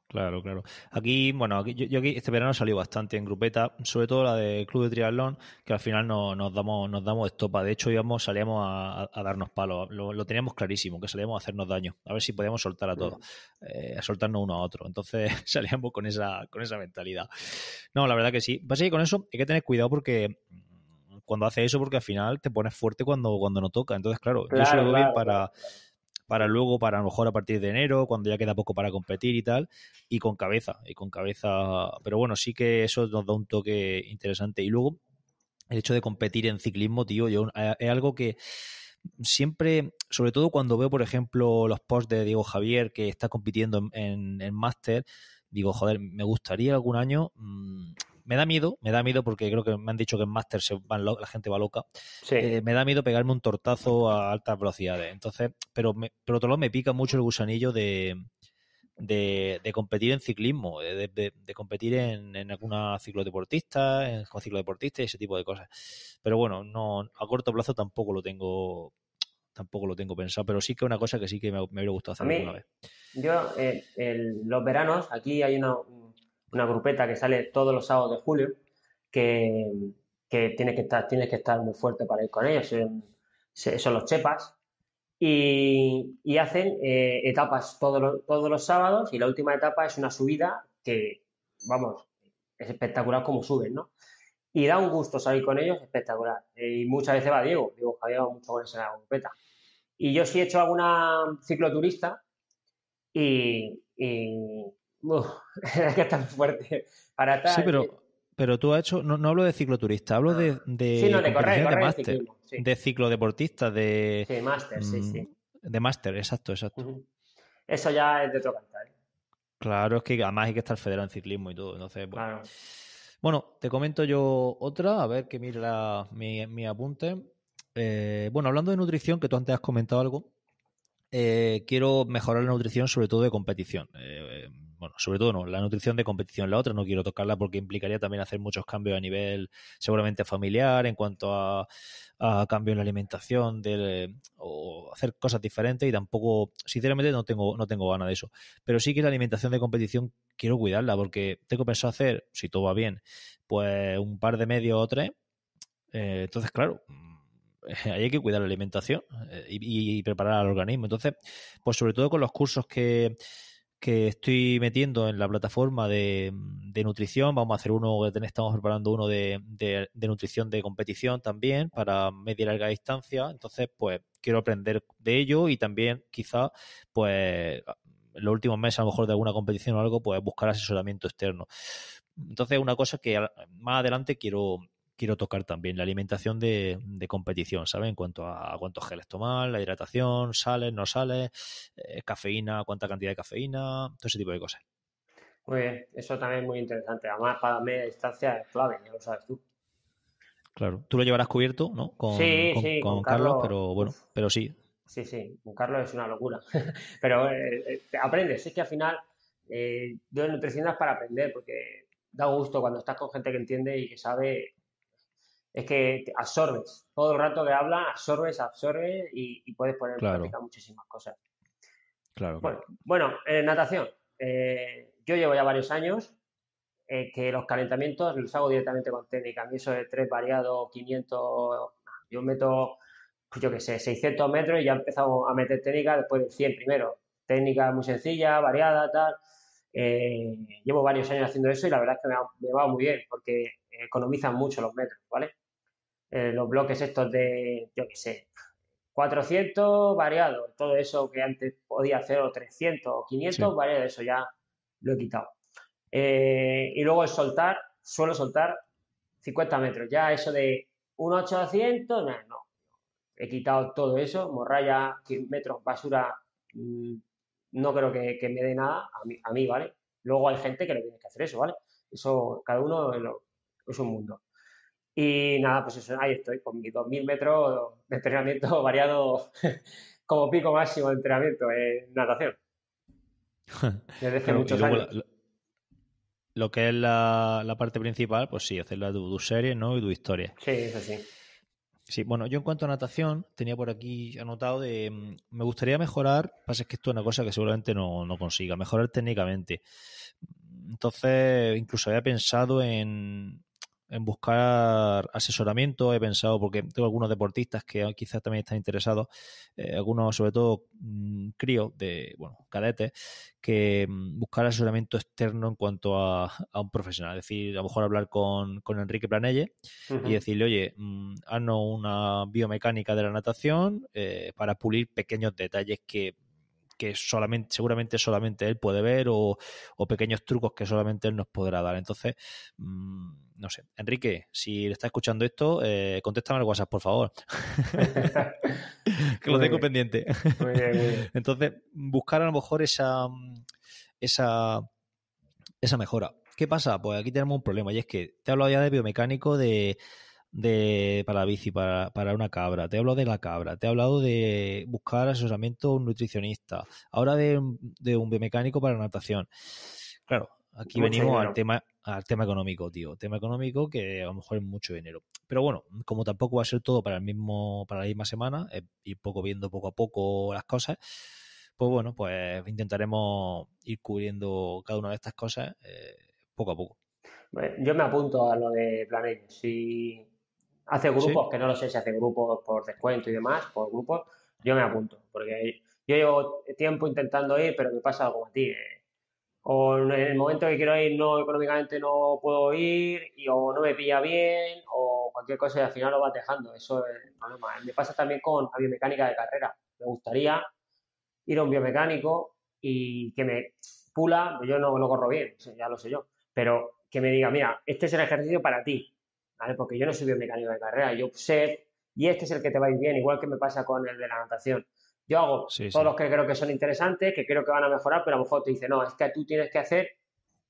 Claro, claro. Aquí, bueno, aquí, yo, aquí este verano salió bastante en grupeta, sobre todo la del Club de Triatlón, que al final nos damos nos damos estopa. De hecho, íbamos, salíamos a, a darnos palos. Lo, teníamos clarísimo, que salíamos a hacernos daño, a ver si podíamos soltar a todos, eh, a soltarnos uno a otro. Entonces salíamos con esa, con esa mentalidad. No, la verdad que sí. Pasa que con eso hay que tener cuidado porque cuando hace eso porque al final te pones fuerte cuando, cuando no toca. Entonces, claro, yo lo doy para, para luego, para a lo mejor a partir de enero, cuando ya queda poco para competir y tal, y con cabeza, y con cabeza. Pero bueno, sí que eso nos da un toque interesante. Y luego, el hecho de competir en ciclismo, tío, yo, eh, es algo que siempre, sobre todo cuando veo, por ejemplo, los posts de Diego Javier que está compitiendo en, en, máster, digo, joder, me gustaría algún año mm, me da miedo, me da miedo porque creo que me han dicho que en máster se la gente va loca. Eh, me da miedo pegarme un tortazo a altas velocidades. Entonces, pero me, por otro lado me pica mucho el gusanillo de, de, competir en ciclismo, de, competir en, en, alguna ciclodeportista, en, con ciclodeportistas y ese tipo de cosas. Pero bueno, no a corto plazo tampoco lo tengo tampoco lo tengo pensado, pero sí que una cosa que sí que me, hubiera gustado hacer alguna vez. Yo, eh, los veranos, aquí hay una, una grupeta que sale todos los sábados de julio, que, que tienes que estar, que estar muy fuerte para ir con ellos, son, los chepas, y, hacen eh, etapas todos los, todos los sábados y la última etapa es una subida que, vamos, es espectacular como suben, ¿no? Y da un gusto salir con ellos, espectacular. Y muchas veces va Diego, Diego Javier va mucho con esa grupeta. Y yo sí he hecho alguna cicloturista y que tan fuerte para tal. Sí, pero, eh. pero tú has hecho, no, hablo de cicloturista, hablo de, de, sí, no, de, correr, de sí. de de... máster, sí, sí. Mm, de máster, exacto, exacto. Eso ya es de otro cantar. ¿eh? Claro, es que además hay que estar federado en ciclismo y todo, entonces, bueno. Bueno, te comento yo otra, a ver que mira mi, mi apunte. Eh, bueno, hablando de nutrición, que tú antes has comentado algo, quiero mejorar la nutrición, sobre todo de competición bueno, sobre todo no, la nutrición de competición, la otra no quiero tocarla porque implicaría también hacer muchos cambios a nivel seguramente familiar, en cuanto a, cambio en la alimentación, o hacer cosas diferentes y tampoco, sinceramente no tengo, no tengo ganas de eso. Pero sí que la alimentación de competición quiero cuidarla porque tengo pensado hacer, si todo va bien, pues un par de medios o tres. Eh, entonces, claro, mm, hay que cuidar la alimentación eh, y, y, preparar al organismo. Entonces, pues sobre todo con los cursos que, que estoy metiendo en la plataforma de, nutrición. Vamos a hacer uno, estamos preparando uno de, nutrición de competición también para media y larga distancia. Entonces, pues quiero aprender de ello y también quizá, pues, en los últimos meses a lo mejor de alguna competición o algo, pues buscar asesoramiento externo. Entonces, una cosa que más adelante quiero, quiero tocar también, la alimentación de, competición, ¿sabes? En cuanto a, cuántos geles tomar, la hidratación, sales, no sales, eh, cafeína, cuánta cantidad de cafeína, todo ese tipo de cosas. Muy bien, eso también es muy interesante. Además, para media distancia es clave, ya lo sabes tú. Claro, tú lo llevarás cubierto, ¿no? sí, sí, con, Carlos, pero bueno, pero sí. Sí, sí, con Carlos es una locura. pero eh, eh, aprendes, es que al final eh, yo para aprender, porque da gusto cuando estás con gente que entiende y que sabe es que absorbes. Todo el rato que habla absorbes, absorbes y, puedes poner en práctica muchísimas cosas. Claro. Bueno, en natación. Eh, yo llevo ya varios años eh, que los calentamientos los hago directamente con técnica. A mí eso de tres variados, 500, yo meto, pues yo qué sé, 600 metros y ya empezado a meter técnica después de 100 primero. Técnica muy sencilla, variada, tal. Eh, llevo varios años haciendo eso y la verdad es que me va, me va muy bien porque economizan mucho los metros, ¿vale? Eh, los bloques estos de, yo qué sé, 400 variados, todo eso que antes podía hacer o 300 o 500 variados, eso ya lo he quitado. Eh, y luego el soltar, suelo soltar 50 metros, ya eso de 1,800, no, no, he quitado todo eso, morralla, metros, basura, mm, no creo que, me dé nada a mí, ¿vale? Luego hay gente que lo tiene que hacer eso, ¿vale? Eso, cada uno es un mundo. Y nada, pues eso, ahí estoy, con mis 2.000 metros de entrenamiento variado como pico máximo de entrenamiento en natación. Desde hace muchos años. lo, que es la, parte principal, pues sí, hacer la tu, serie, ¿no? Y tu historia. Sí, eso sí. Sí, bueno, yo en cuanto a natación, tenía por aquí anotado de. Mm, me gustaría mejorar, pasa es que esto es una cosa que seguramente no, no consiga, mejorar técnicamente. Entonces, incluso había pensado en, en buscar asesoramiento, he pensado, porque tengo algunos deportistas que quizás también están interesados, eh, algunos sobre todo mm, críos de, bueno, cadetes, que mm, buscar asesoramiento externo en cuanto a, un profesional. Es decir, a lo mejor hablar con, Enrique Planelle y decirle, oye, mm, haznos una biomecánica de la natación eh, para pulir pequeños detalles que que solamente, seguramente solamente él puede ver o, o, pequeños trucos que solamente él nos podrá dar. Entonces, mm, no sé. Enrique, si le está escuchando esto, eh, contéstame al WhatsApp, por favor. que lo tengo pendiente. Entonces, buscar a lo mejor esa, esa, esa mejora. ¿Qué pasa? Pues aquí tenemos un problema y es que te hablo ya de biomecánico, de de, para la bici, para, una cabra, te he hablado de la cabra, te he hablado de buscar asesoramiento a un nutricionista, ahora de, un biomecánico para la natación. Claro, aquí venimos al tema, al tema económico, tío. Tema económico que a lo mejor es mucho dinero. Pero bueno, como tampoco va a ser todo para el mismo, para la misma semana, ir poco viendo poco a poco las cosas, pues bueno, pues intentaremos ir cubriendo cada una de estas cosas eh, poco a poco. Yo me apunto a lo de Planet. Hace grupos, que no lo sé si hace grupos por descuento y demás, por grupos, yo me apunto, porque yo llevo tiempo intentando ir, pero me pasa algo a ti. Eh. O en el momento que quiero ir, no económicamente no puedo ir, y, o no me pilla bien, o cualquier cosa, y al final lo va dejando. Eso es el problema. Me pasa también con la biomecánica de carrera. Me gustaría ir a un biomecánico y que me pula, yo no lo no corro bien, ya lo sé yo, pero que me diga, mira, este es el ejercicio para ti, porque yo no soy mecanismo de carrera, yo sé, y este es el que te va bien, igual que me pasa con el de la natación. Yo hago todos los que creo que son interesantes, que creo que van a mejorar, pero a lo mejor te dice, no, es que tú tienes que hacer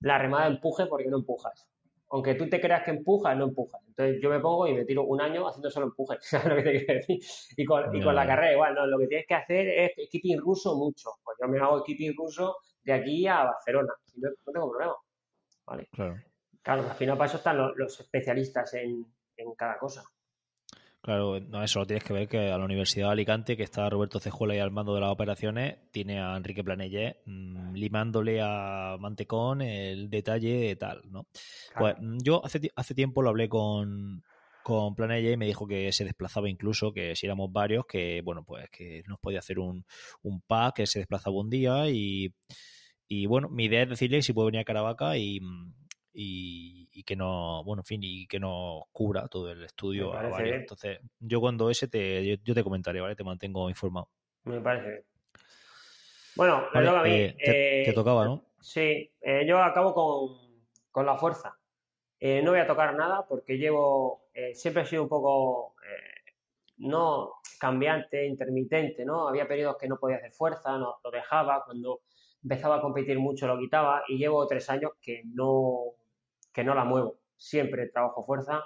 la remada de empuje porque no empujas. Aunque tú te creas que empujas, no empujas. Entonces yo me pongo y me tiro un año haciendo solo empuje. Y con, la carrera igual, no, lo que tienes que hacer es keeping ruso mucho. Pues yo me hago el ruso de aquí a Barcelona, no tengo problema. Vale. Claro. Claro, al final para eso están los, especialistas en, cada cosa. Claro, no, eso lo tienes que ver que a la Universidad de Alicante, que está Roberto Cejuela y al mando de las operaciones, tiene a Enrique Planelle mm, limándole a Mantecón el detalle de tal, ¿no? Pues mm, yo hace, hace tiempo lo hablé con, Planelle y me dijo que se desplazaba incluso, que si éramos varios, que bueno, pues que nos podía hacer un, pack, que se desplazaba un día y, y bueno, mi idea es decirle si puede venir a Caravaca y, mm, y, que no, bueno, en fin, y que no cubra todo el estudio. Ah, Entonces, yo cuando ese te, yo, te comentaré, ¿vale? Te mantengo informado. Me parece bien. Bueno, lo a mí, eh, te, eh, tocaba, ¿no? Sí, eh, yo acabo con, con la fuerza. no voy a tocar nada porque llevo, siempre he sido un poco, no cambiante, intermitente, ¿no? Había periodos que no podía hacer fuerza, no, lo dejaba, cuando empezaba a competir mucho lo quitaba y llevo tres años que no, que no la muevo. Siempre trabajo fuerza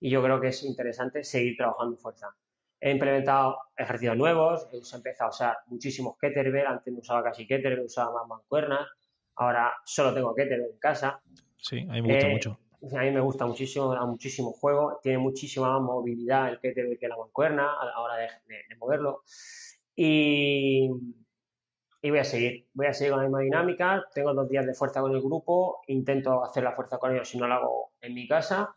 y yo creo que es interesante seguir trabajando fuerza. He implementado ejercicios nuevos, he empezado a usar muchísimos kettlebell, antes no usaba casi kettlebell, usaba más mancuernas, ahora solo tengo kettlebell en casa. Sí, a mí me gusta eh, mucho. A mí me gusta muchísimo, da muchísimo juego, tiene muchísima movilidad el kettlebell que la mancuerna a la hora de, de moverlo. Y, y voy a seguir, voy a seguir con la misma dinámica, tengo dos días de fuerza con el grupo, intento hacer la fuerza con ellos si no la hago en mi casa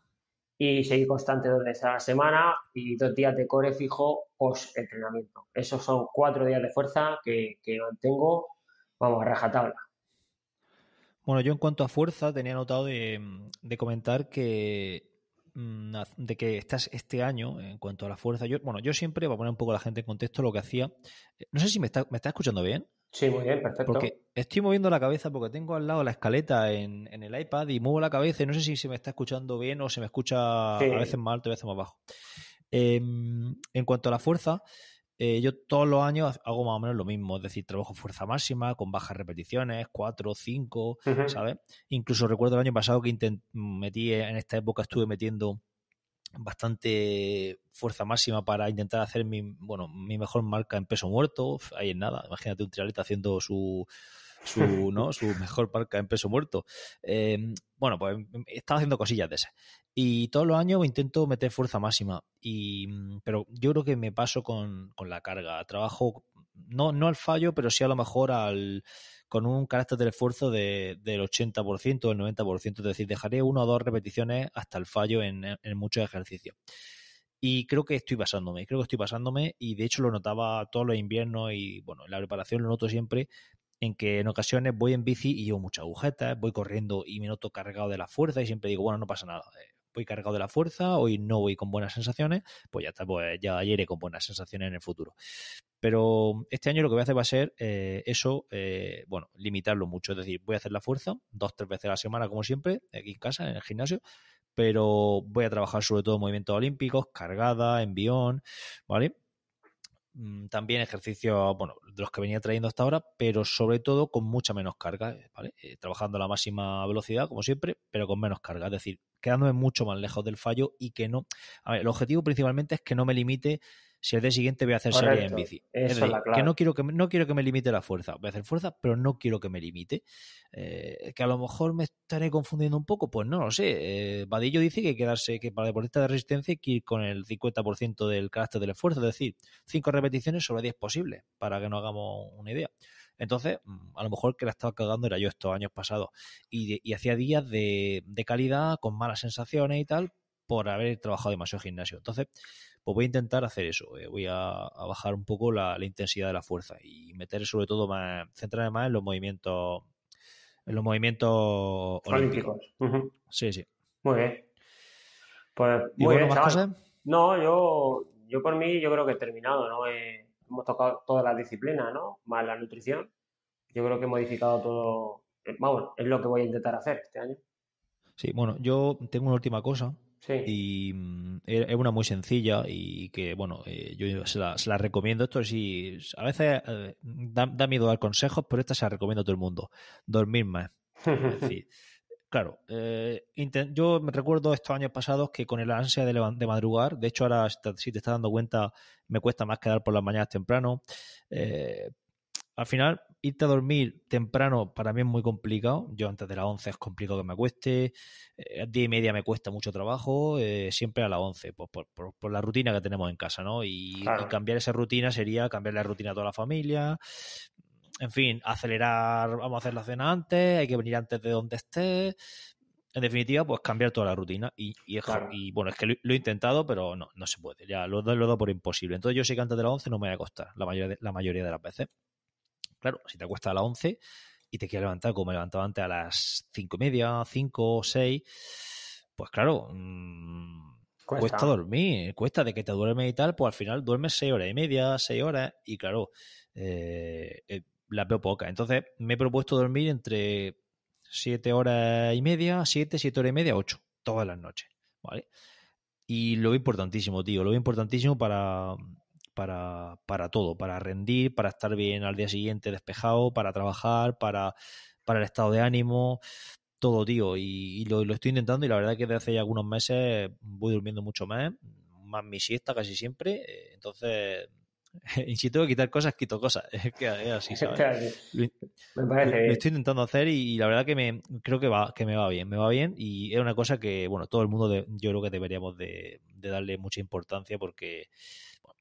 y seguir constante dos veces a la semana y dos días de core fijo post entrenamiento. Esos son cuatro días de fuerza que, mantengo, vamos, a rajatabla. Bueno, yo en cuanto a fuerza tenía notado de, comentar que mm, de que estás este año en cuanto a la fuerza. Yo, bueno, yo siempre, voy a poner un poco la gente en contexto, lo que hacía. Eh, no sé si me está, me está escuchando bien. Sí, muy bien, perfecto. Porque estoy moviendo la cabeza porque tengo al lado la escaleta en, el iPad y muevo la cabeza y no sé si se me está escuchando bien o se me escucha a veces mal, a veces más bajo. Em, en cuanto a la fuerza, eh, yo todos los años hago más o menos lo mismo, es decir, trabajo fuerza máxima con bajas repeticiones, 4, 5, ¿sabes? Incluso recuerdo el año pasado que metí, en esta época estuve metiendo bastante fuerza máxima para intentar hacer mi, bueno, mi mejor marca en peso muerto. Ahí en nada. Imagínate un trialeta haciendo su, su, ¿no? su mejor marca en peso muerto. Em, bueno, pues em, estaba haciendo cosillas de esas. Y todos los años intento meter fuerza máxima. Y, mm, pero yo creo que me paso con, con la carga. Trabajo no, no al fallo, pero sí a lo mejor al con un carácter del esfuerzo del 80% o el 90%, es decir, dejaré una o dos repeticiones hasta el fallo en, en muchos ejercicios. Y creo que estoy pasándome, creo que estoy pasándome y de hecho lo notaba todos los inviernos y bueno, en la preparación lo noto siempre en que en ocasiones voy en bici y llevo muchas agujetas, voy corriendo y me noto cargado de la fuerza y siempre digo, bueno, no pasa nada, eh, voy cargado de la fuerza, hoy no voy con buenas sensaciones, pues ya está, pues ya ayer con buenas sensaciones en el futuro. Pero este año lo que voy a hacer va a ser eh, eso, eh, bueno, limitarlo mucho. Es decir, voy a hacer la fuerza dos, tres veces a la semana, como siempre, aquí en casa, en el gimnasio. Pero voy a trabajar sobre todo movimientos olímpicos, cargada, envión, ¿vale? Mm, también ejercicios, bueno, de los que venía trayendo hasta ahora, pero sobre todo con mucha menos carga, ¿vale? Eh, trabajando a la máxima velocidad, como siempre, pero con menos carga, es decir, quedándome mucho más lejos del fallo y que no... A ver, el objetivo principalmente es que no me limite si el día siguiente voy a hacer salida en bici. es que no quiero que, no quiero que me limite la fuerza. Voy a hacer fuerza, pero no quiero que me limite. Eh, que a lo mejor me estaré confundiendo un poco, pues no lo sé. Eh, Vadillo dice que quedarse, que para deportistas de resistencia hay que ir con el 50% del carácter del esfuerzo, es decir, 5 repeticiones sobre 10 posibles, para que nos hagamos una idea. Entonces, mm, a lo mejor que la estaba cagando era yo estos años pasados. Y, hacía días de, de calidad, con malas sensaciones y tal, por haber trabajado demasiado gimnasio. Entonces, pues voy a intentar hacer eso. Eh, voy a, bajar un poco la, intensidad de la fuerza y meter sobre todo más, centrarme más en los movimientos, en los movimientos olímpicos. Sí, sí. Muy bien. Pues muy bien, No, yo, yo por mí yo creo que he terminado, ¿no? Eh, hemos tocado todas las disciplinas, ¿no? Más la nutrición. Yo creo que he modificado todo. Eh, vamos, es lo que voy a intentar hacer este año. Sí, bueno, yo tengo una última cosa y mm, e, es una muy sencilla y que, bueno, eh, yo se la, recomiendo. Esto sí, a veces eh, da, miedo dar consejos, pero esta se la recomiendo a todo el mundo. Dormir más. claro, eh, yo me recuerdo estos años pasados que con el ansia de, de madrugar, de hecho ahora si te estás dando cuenta me cuesta más quedar por las mañanas temprano. Eh, al final irte a dormir temprano para mí es muy complicado. Yo antes de las 11 es complicado que me acueste. Eh, a y media me cuesta mucho trabajo. Eh, siempre a las 11, pues, por, la rutina que tenemos en casa, ¿no? Y, cambiar esa rutina sería cambiar la rutina a toda la familia. En fin, acelerar, vamos a hacer la cena antes, hay que venir antes de donde esté. En definitiva, pues cambiar toda la rutina. Y, bueno, es que lo, he intentado, pero no, no se puede. Ya lo, lo he dado por imposible. Entonces yo sé que antes de las 11 no me voy a acostar la mayoría la mayoría de las veces claro, si te acuestas a las 11 y te quieres levantar como me levantaba antes a las 5 y media, 5 o 6, pues claro, mm, cuesta. dormir, cuesta de que te duermes y tal, pues al final duermes 6 horas y media, 6 horas y claro, eh, eh, las veo pocas. Entonces me he propuesto dormir entre 7 horas y media, 7, 7 horas y media, 8, todas las noches, ¿vale? Y lo importantísimo, tío, lo importantísimo para, para, para todo, para rendir, para estar bien al día siguiente despejado, para trabajar, para, el estado de ánimo, todo, tío. Y, lo, estoy intentando y la verdad es que desde hace ya algunos meses voy durmiendo mucho más, más mi siesta casi siempre. Eh, entonces, si tengo que quitar cosas, quito cosas. Es que así, ¿sabes? me parece Lo estoy intentando hacer y, la verdad que me creo que va que me va bien, me va bien y es una cosa que, bueno, todo el mundo yo creo que deberíamos de, de darle mucha importancia porque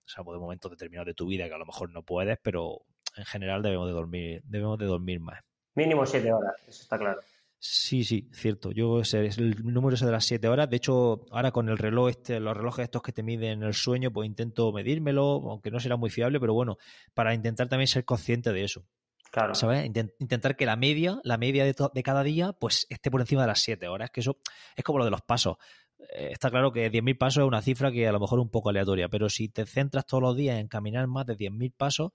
salvo de momentos determinados de tu vida que a lo mejor no puedes, pero en general debemos de dormir, debemos de dormir más. Mínimo siete horas, eso está claro. Sí, sí, cierto. Yo ese es el número ese de las siete horas. De hecho, ahora con el reloj este, los relojes estos que te miden el sueño, pues intento medírmelo, aunque no será muy fiable, pero bueno, para intentar también ser consciente de eso. Claro. ¿Sabes? intentar que la media, la media de, cada día, pues esté por encima de las siete horas, que eso es como lo de los pasos. Eh, está claro que 10.000 pasos es una cifra que a lo mejor es un poco aleatoria, pero si te centras todos los días en caminar más de 10.000 pasos,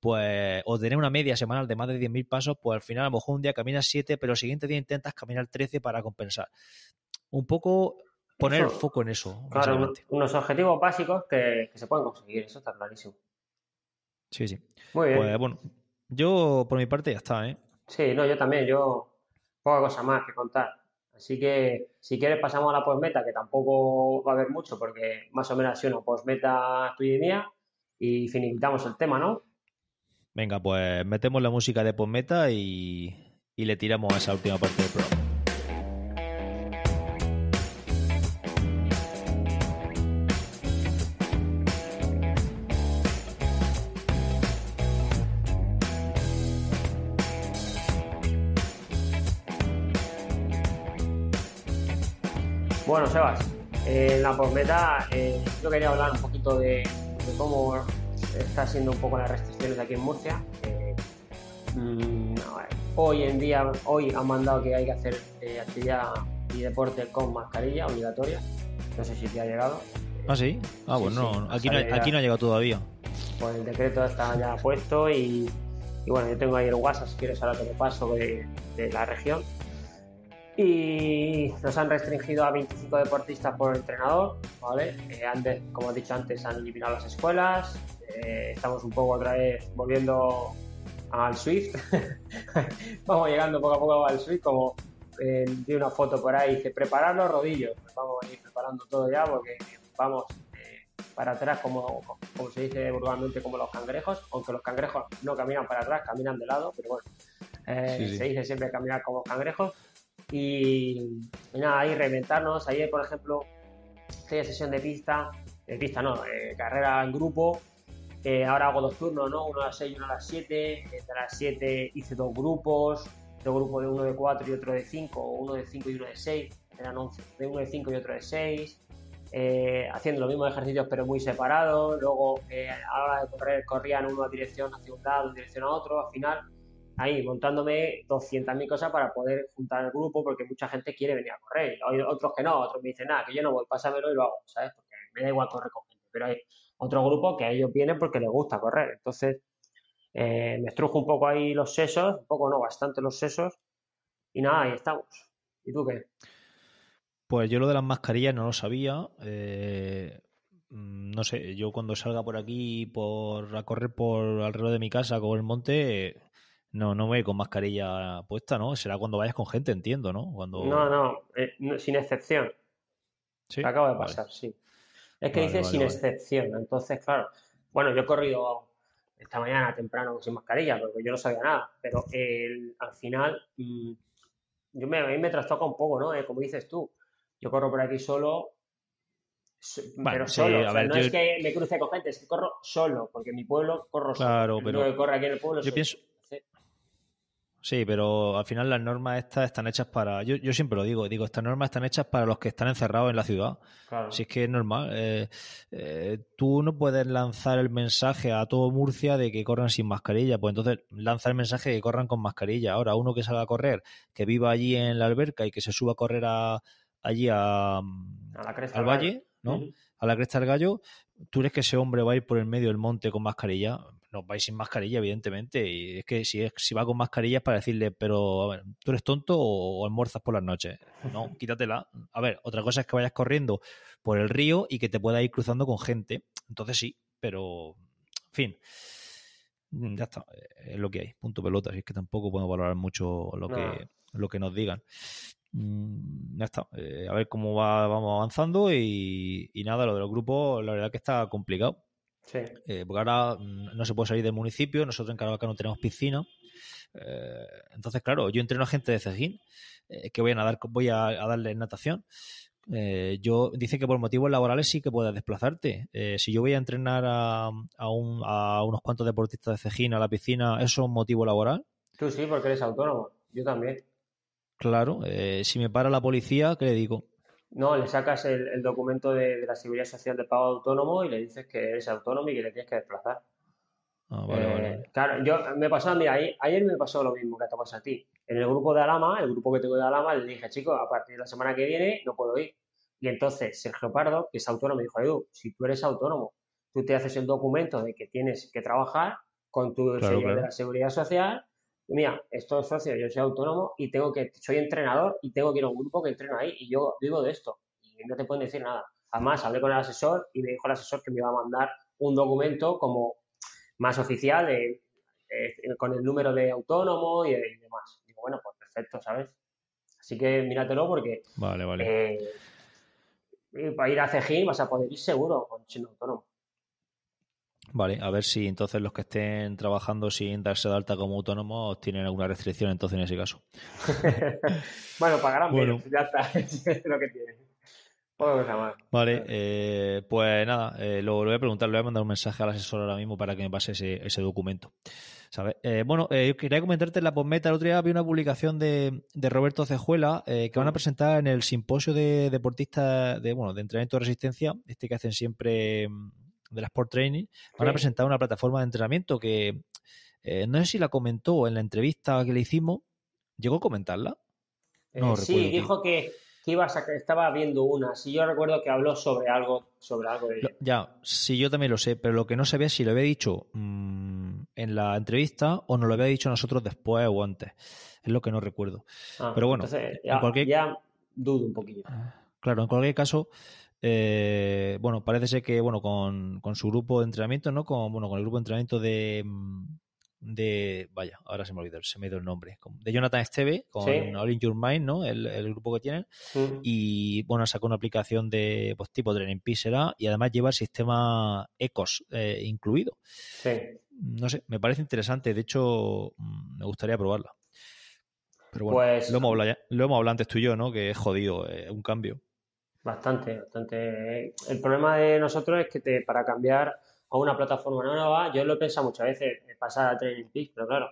pues, o tener una media semanal de más de 10.000 pasos, pues al final a lo mejor un día caminas 7, pero el siguiente día intentas caminar 13 para compensar. Un poco poner el foco en eso. Claro, unos objetivos básicos que, se pueden conseguir, eso está clarísimo. Sí, sí. Muy bien. Pues bueno, yo por mi parte ya está, ¿eh? Sí, no, yo también, yo poca cosa más que contar. Así que si quieres pasamos a la postmeta, que tampoco va a haber mucho porque más o menos ha sido una postmeta tuya y y finiquitamos el tema, ¿no? Venga, pues metemos la música de postmeta y, y le tiramos a esa última parte del programa. en eh, la posmeta eh, yo quería hablar un poquito de, cómo está siendo un poco las restricciones aquí en Murcia. Eh, mm, hoy en día, hoy han mandado que hay que hacer actividad y deporte con mascarilla obligatoria. No sé si te ha llegado. Ah, sí. Ah, bueno, aquí, no, ha llegado todavía. Pues el decreto está ya puesto y, bueno, yo tengo ahí el WhatsApp, si quieres ahora lo paso de, de la región y nos han restringido a 25 deportistas por entrenador, ¿vale? Eh, antes, como he dicho antes, han eliminado las escuelas, eh, estamos un poco otra vez volviendo al Swift, vamos llegando poco a poco al Swift, como eh, di una foto por ahí, dice preparar los rodillos, pues vamos a ir preparando todo ya porque eh, vamos para atrás como, como se dice vulgarmente como los cangrejos, aunque los cangrejos no caminan para atrás, caminan de lado, pero bueno, se dice siempre caminar como cangrejos y, nada, ahí reinventarnos. Ayer, por ejemplo, hice sesión de pista, de pista no, carrera en grupo. ahora hago dos turnos, ¿no? Uno a las seis y uno a las siete Entre las siete hice dos grupos, dos grupos de uno de cuatro y otro de cinco uno de cinco y uno de seis Eran 11, de uno de cinco y otro de seis eh, haciendo los mismos ejercicios pero muy separados. Luego, eh, a la hora de correr, corrían uno a dirección hacia un lado, dirección a otro. Al final, ahí montándome 200.000 cosas para poder juntar el grupo porque mucha gente quiere venir a correr. Hay otros que no, otros me dicen, nada, ah, que yo no voy, pásamelo y lo hago, ¿sabes? Porque me da igual correr con gente. Pero hay otro grupo que a ellos vienen porque les gusta correr. Entonces, eh, me estrujo un poco ahí los sesos, un poco no, bastante los sesos. Y nada, ahí estamos. ¿Y tú qué? Pues yo lo de las mascarillas no lo sabía. Eh, mm, no sé, yo cuando salga por aquí por a correr por alrededor de mi casa con el monte, no, no voy con mascarilla puesta, ¿no? Será cuando vayas con gente, entiendo, ¿no? Cuando... No, no, eh, sin excepción. ¿Sí? Acaba de pasar, sí. Es que dice sin excepción, entonces, claro. Bueno, yo he corrido esta mañana temprano sin mascarilla, porque yo no sabía nada, pero al final mm, yo me, a mí me trastoca un poco, ¿no? Eh, como dices tú, yo corro por aquí solo, pero solo. no es que me cruce con gente, es que corro solo, porque en mi pueblo corro solo. Pero... corro aquí el pueblo yo pienso... Sí, pero al final las normas estas están hechas para. Yo, yo siempre lo digo, digo, estas normas están hechas para los que están encerrados en la ciudad. Claro. Si es que es normal. Eh, eh, tú no puedes lanzar el mensaje a todo Murcia de que corran sin mascarilla. Pues entonces lanza el mensaje de que corran con mascarilla. Ahora, uno que salga a correr, que viva allí en la alberca y que se suba a correr a, allí a, a la cresta al valle, ¿no? A la cresta del gallo, ¿tú eres que ese hombre va a ir por el medio del monte con mascarilla? No, vais sin mascarilla, evidentemente. Y es que si, si va con es para decirle, pero a ver, ¿tú eres tonto o, almuerzas por las noches? No, quítatela. A ver, otra cosa es que vayas corriendo por el río y que te puedas ir cruzando con gente. Entonces sí, pero, en fin. Mm, ya está, eh, es lo que hay, punto pelota. Así es que tampoco puedo valorar mucho lo, que, lo que nos digan mm, ya está. Eh, a ver cómo va, vamos avanzando y, y, nada, lo de los grupos, la verdad que está complicado. Eh, porque ahora mm, no se puede salir del municipio, nosotros en Caracas no tenemos piscina. Eh, entonces, claro, yo entreno a gente de Cejín, eh, que voy a nadar, voy a, darle natación. yo dicen que por motivos laborales sí que puedes desplazarte. si yo voy a entrenar a, unos cuantos deportistas de Cejín a la piscina, ¿eso es un motivo laboral? Tú sí, porque eres autónomo. Yo también. Claro, si me para la policía, ¿qué le digo? No, le sacas el, documento de, de, la Seguridad Social de pago autónomo y le dices que eres autónomo y que le tienes que desplazar. Ah, vale, eh, vale. Claro, yo me pasó, mira, ayer, me pasó lo mismo que te a ti. En el grupo de Alama, el grupo que tengo de Alama, le dije, chicos, a partir de la semana que viene no puedo ir. Y entonces Sergio Pardo, que es autónomo, dijo, Edu, si tú eres autónomo, tú te haces el documento de que tienes que trabajar con tu claro, de la seguridad social mira, es socio, yo soy autónomo y tengo que, soy entrenador y tengo que ir a un grupo que entreno ahí y yo vivo de esto y no te pueden decir nada. Además, hablé con el asesor y me dijo el asesor que me iba a mandar un documento como más oficial eh, con el número de autónomo y, demás. Digo, bueno, pues perfecto, ¿sabes? Así que míratelo porque... Vale, vale. Eh, para ir a Cejín vas a poder ir seguro con siendo autónomo. Vale, a ver si entonces los que estén trabajando sin darse de alta como autónomos tienen alguna restricción entonces en ese caso. bueno, pagarán ya está, es lo que tienen. vale, eh, pues nada, eh, lo, voy a preguntar, le voy a mandar un mensaje al asesor ahora mismo para que me pase ese, ese documento. Eh, bueno, quería comentarte la posmeta. el otro día vi una publicación de, Roberto Cejuela que van a mm. presentar en el simposio de deportistas de, bueno, de entrenamiento de resistencia, este que hacen siempre mm, de la Sport Training, van a presentar una plataforma de entrenamiento que eh, no sé si la comentó en la entrevista que le hicimos. ¿Llegó a comentarla? Eh, sí, dijo que, iba a estaba viendo una. Si yo recuerdo que habló sobre algo, sobre algo Ya, sí, yo también lo sé, pero lo que no sabía es si lo había dicho mm, en la entrevista o nos lo había dicho nosotros después o antes. Es lo que no recuerdo. Ah, pero bueno, en cualquier... ya dudo un poquillo. Ah, claro, en cualquier caso, eh, bueno, parece ser que bueno, con, con, su grupo de entrenamiento, ¿no? Con, bueno, con el grupo de entrenamiento de, mm, de vaya, ahora se me olvidó, se me ha el nombre, de Jonathan Esteve, con All in Your Mind, ¿no? El, grupo que tienen. Y bueno, sacó una aplicación de pues, tipo Training será, y además lleva el sistema ECOS eh, incluido. Sí. No sé, me parece interesante, de hecho, mm, me gustaría probarla. Pero bueno, pues lo, hemos hablado, antes tú y yo, ¿no? Que es jodido, es eh, un cambio. Bastante, bastante. El problema de nosotros es que para cambiar a una plataforma nueva, yo lo he pensado muchas veces, pasar a Training pero claro,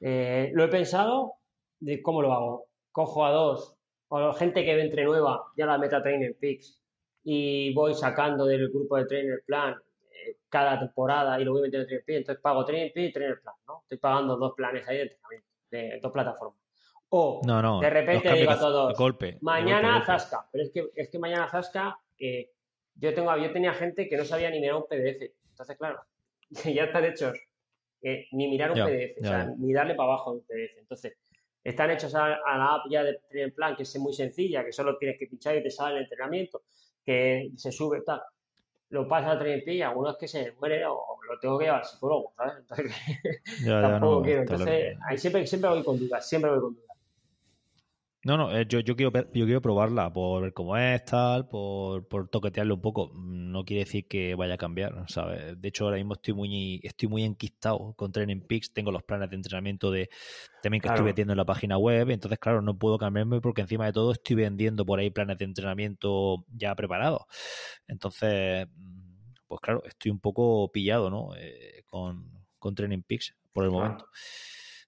eh, lo he pensado de cómo lo hago. Cojo a dos, o gente que ve entre nueva, ya la meta Training Peaks, y voy sacando del grupo de Trainer Plan eh, cada temporada y lo voy metiendo en Trainer Peaks, entonces pago training Peaks y Trainer Plan, ¿no? Estoy pagando dos planes ahí de entrenamiento, de dos plataformas. O no, no, de repente digo todo golpe, mañana Zasca. Pero es que, mañana Zasca, eh, yo, tengo, yo tenía gente que no sabía ni mirar un PDF. Entonces, claro, ya están hechos. Eh, ni mirar un PDF, ni darle para abajo un PDF. Entonces, están hechos a, la app ya de primer Plan, que es muy sencilla, que solo tienes que pinchar y te sale el entrenamiento, que se sube, tal. Lo pasa a Trainer y algunos que se mueren o lo tengo que llevar al psicólogo, Entonces, tampoco quiero. Entonces, ahí siempre, siempre voy con dudas, siempre voy con no, no, eh, yo, yo, quiero, yo quiero probarla por ver cómo es, tal, por, por toquetearlo un poco. No quiere decir que vaya a cambiar, ¿sabes? De hecho, ahora mismo estoy muy, estoy muy enquistado con Training Peaks. Tengo los planes de entrenamiento de también que estoy metiendo en la página web. Entonces, claro, no puedo cambiarme porque encima de todo estoy vendiendo por ahí planes de entrenamiento ya preparados. Entonces, pues claro, estoy un poco pillado, ¿no? Eh, con, Training Peaks por el momento.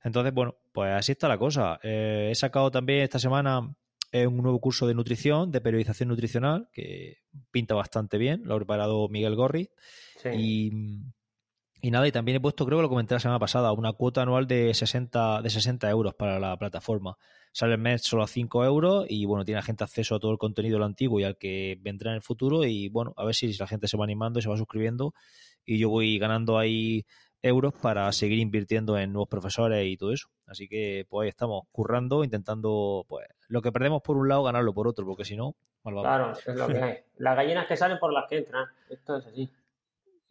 Entonces, bueno, pues así está la cosa. Eh, he sacado también esta semana eh, un nuevo curso de nutrición, de periodización nutricional, que pinta bastante bien, lo ha preparado Miguel Gorri. Y, nada, y también he puesto, creo que lo comenté la semana pasada, una cuota anual de 60, de 60 euros para la plataforma. Sale el mes solo a 5 euros y bueno, tiene la gente acceso a todo el contenido lo antiguo y al que vendrá en el futuro. Y bueno, a ver si la gente se va animando y se va suscribiendo. Y yo voy ganando ahí euros para seguir invirtiendo en nuevos profesores y todo eso. Así que pues ahí estamos currando, intentando pues lo que perdemos por un lado, ganarlo por otro, porque si no, mal vamos. Claro, es lo que hay. Las gallinas que salen por las que entran, esto es así.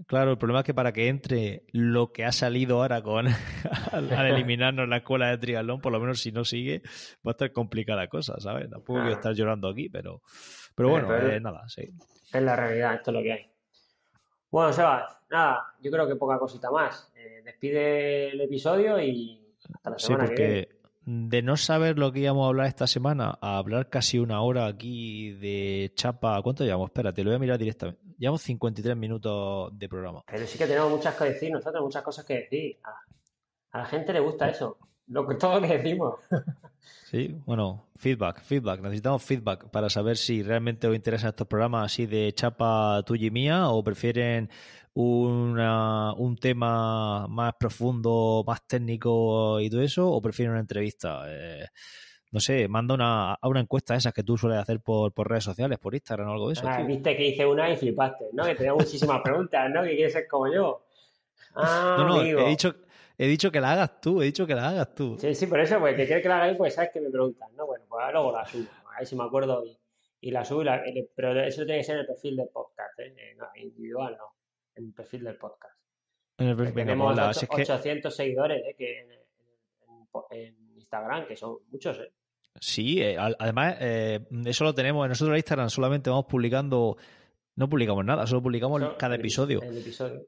Claro, el problema es que para que entre lo que ha salido ahora con al, eliminarnos la escuela de triatlón, por lo menos si no sigue, va a estar complicada la cosa, ¿sabes? Tampoco voy a ah. estar llorando aquí, pero, pero bueno, eh, nada, sí. Es la realidad, esto es lo que hay. Bueno, Sebas, nada, yo creo que poca cosita más. Eh, despide el episodio y hasta la semana sí, porque... que De no saber lo que íbamos a hablar esta semana, a hablar casi una hora aquí de chapa. ¿Cuánto llevamos? Espérate, lo voy a mirar directamente. Llevamos 53 minutos de programa. Pero sí que tenemos muchas que decir, nosotros muchas cosas que decir. a la gente le gusta eso lo que todos decimos. Sí, bueno, feedback, feedback. Necesitamos feedback para saber si realmente os interesan estos programas así de chapa tuya y mía o prefieren una, un tema más profundo, más técnico y todo eso o prefieren una entrevista. Eh, no sé, manda una, a una encuesta esas que tú sueles hacer por, por redes sociales, por Instagram o algo de eso. Ah, viste que hice una y flipaste, ¿no? Que tenía muchísimas preguntas, ¿no? Que quieres ser como yo. Ah, no, no, he dicho He dicho que la hagas tú, he dicho que la hagas tú. Sí, sí, por eso, porque que quieres que la haga pues sabes que me preguntan, ¿no? Bueno, pues luego la subo, a ver si me acuerdo y, y la subo, y la, pero eso tiene que ser en el perfil del podcast, ¿eh? ¿eh? No, individual, no, En el perfil del podcast. En el perfil, tenemos 800 seguidores ¿eh? que en, Instagram, que son muchos, ¿eh? Sí, eh, además, eh, eso lo tenemos en nosotros en Instagram, solamente vamos publicando, no publicamos nada, solo publicamos cada episodio. episodio.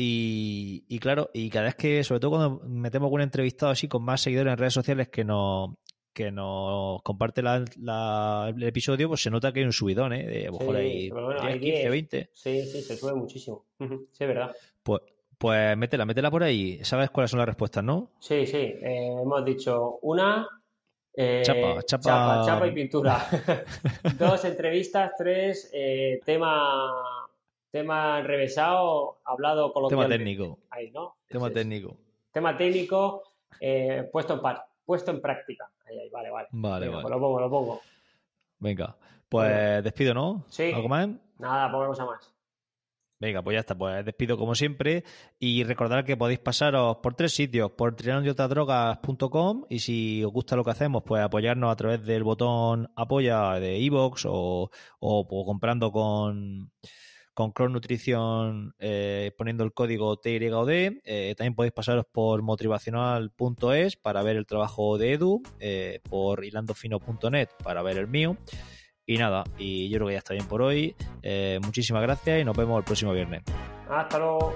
Y, claro, y cada vez que, sobre todo cuando metemos un entrevistado así con más seguidores en redes sociales que nos, que nos comparte el episodio, pues se nota que hay un subidón, ¿eh? De, a lo mejor hay, 15, 20. Sí, sí, se sube muchísimo. sí, es verdad. Pues, pues métela, métela por ahí. ¿Sabes cuáles son las respuestas, no? Sí, sí. Eh, hemos dicho una. Eh, chapa, chapa. chapa, chapa y pintura. Dos entrevistas, tres eh, tema tema enrevesado, hablado con Tema técnico. Ahí, ¿no? Tema técnico. Tema técnico eh, puesto, en puesto en práctica. Ahí, ahí, vale, vale. Vale, vale. Pues lo pongo, lo pongo. Venga, pues despido, ¿no? Sí. ¿Algo más? Nada, pongamos a más. Venga, pues ya está, pues despido como siempre y recordar que podéis pasaros por tres sitios, por triandiotadrogas.com y si os gusta lo que hacemos, pues apoyarnos a través del botón apoya de iVoox o, o, o comprando con con Cron Nutrition eh, poniendo el código TYOD. Eh, también podéis pasaros por motivacional.es para ver el trabajo de Edu, eh, por hilandofino.net para ver el mío. Y nada, y yo creo que ya está bien por hoy. muchísimas gracias y nos vemos el próximo viernes. Hasta luego.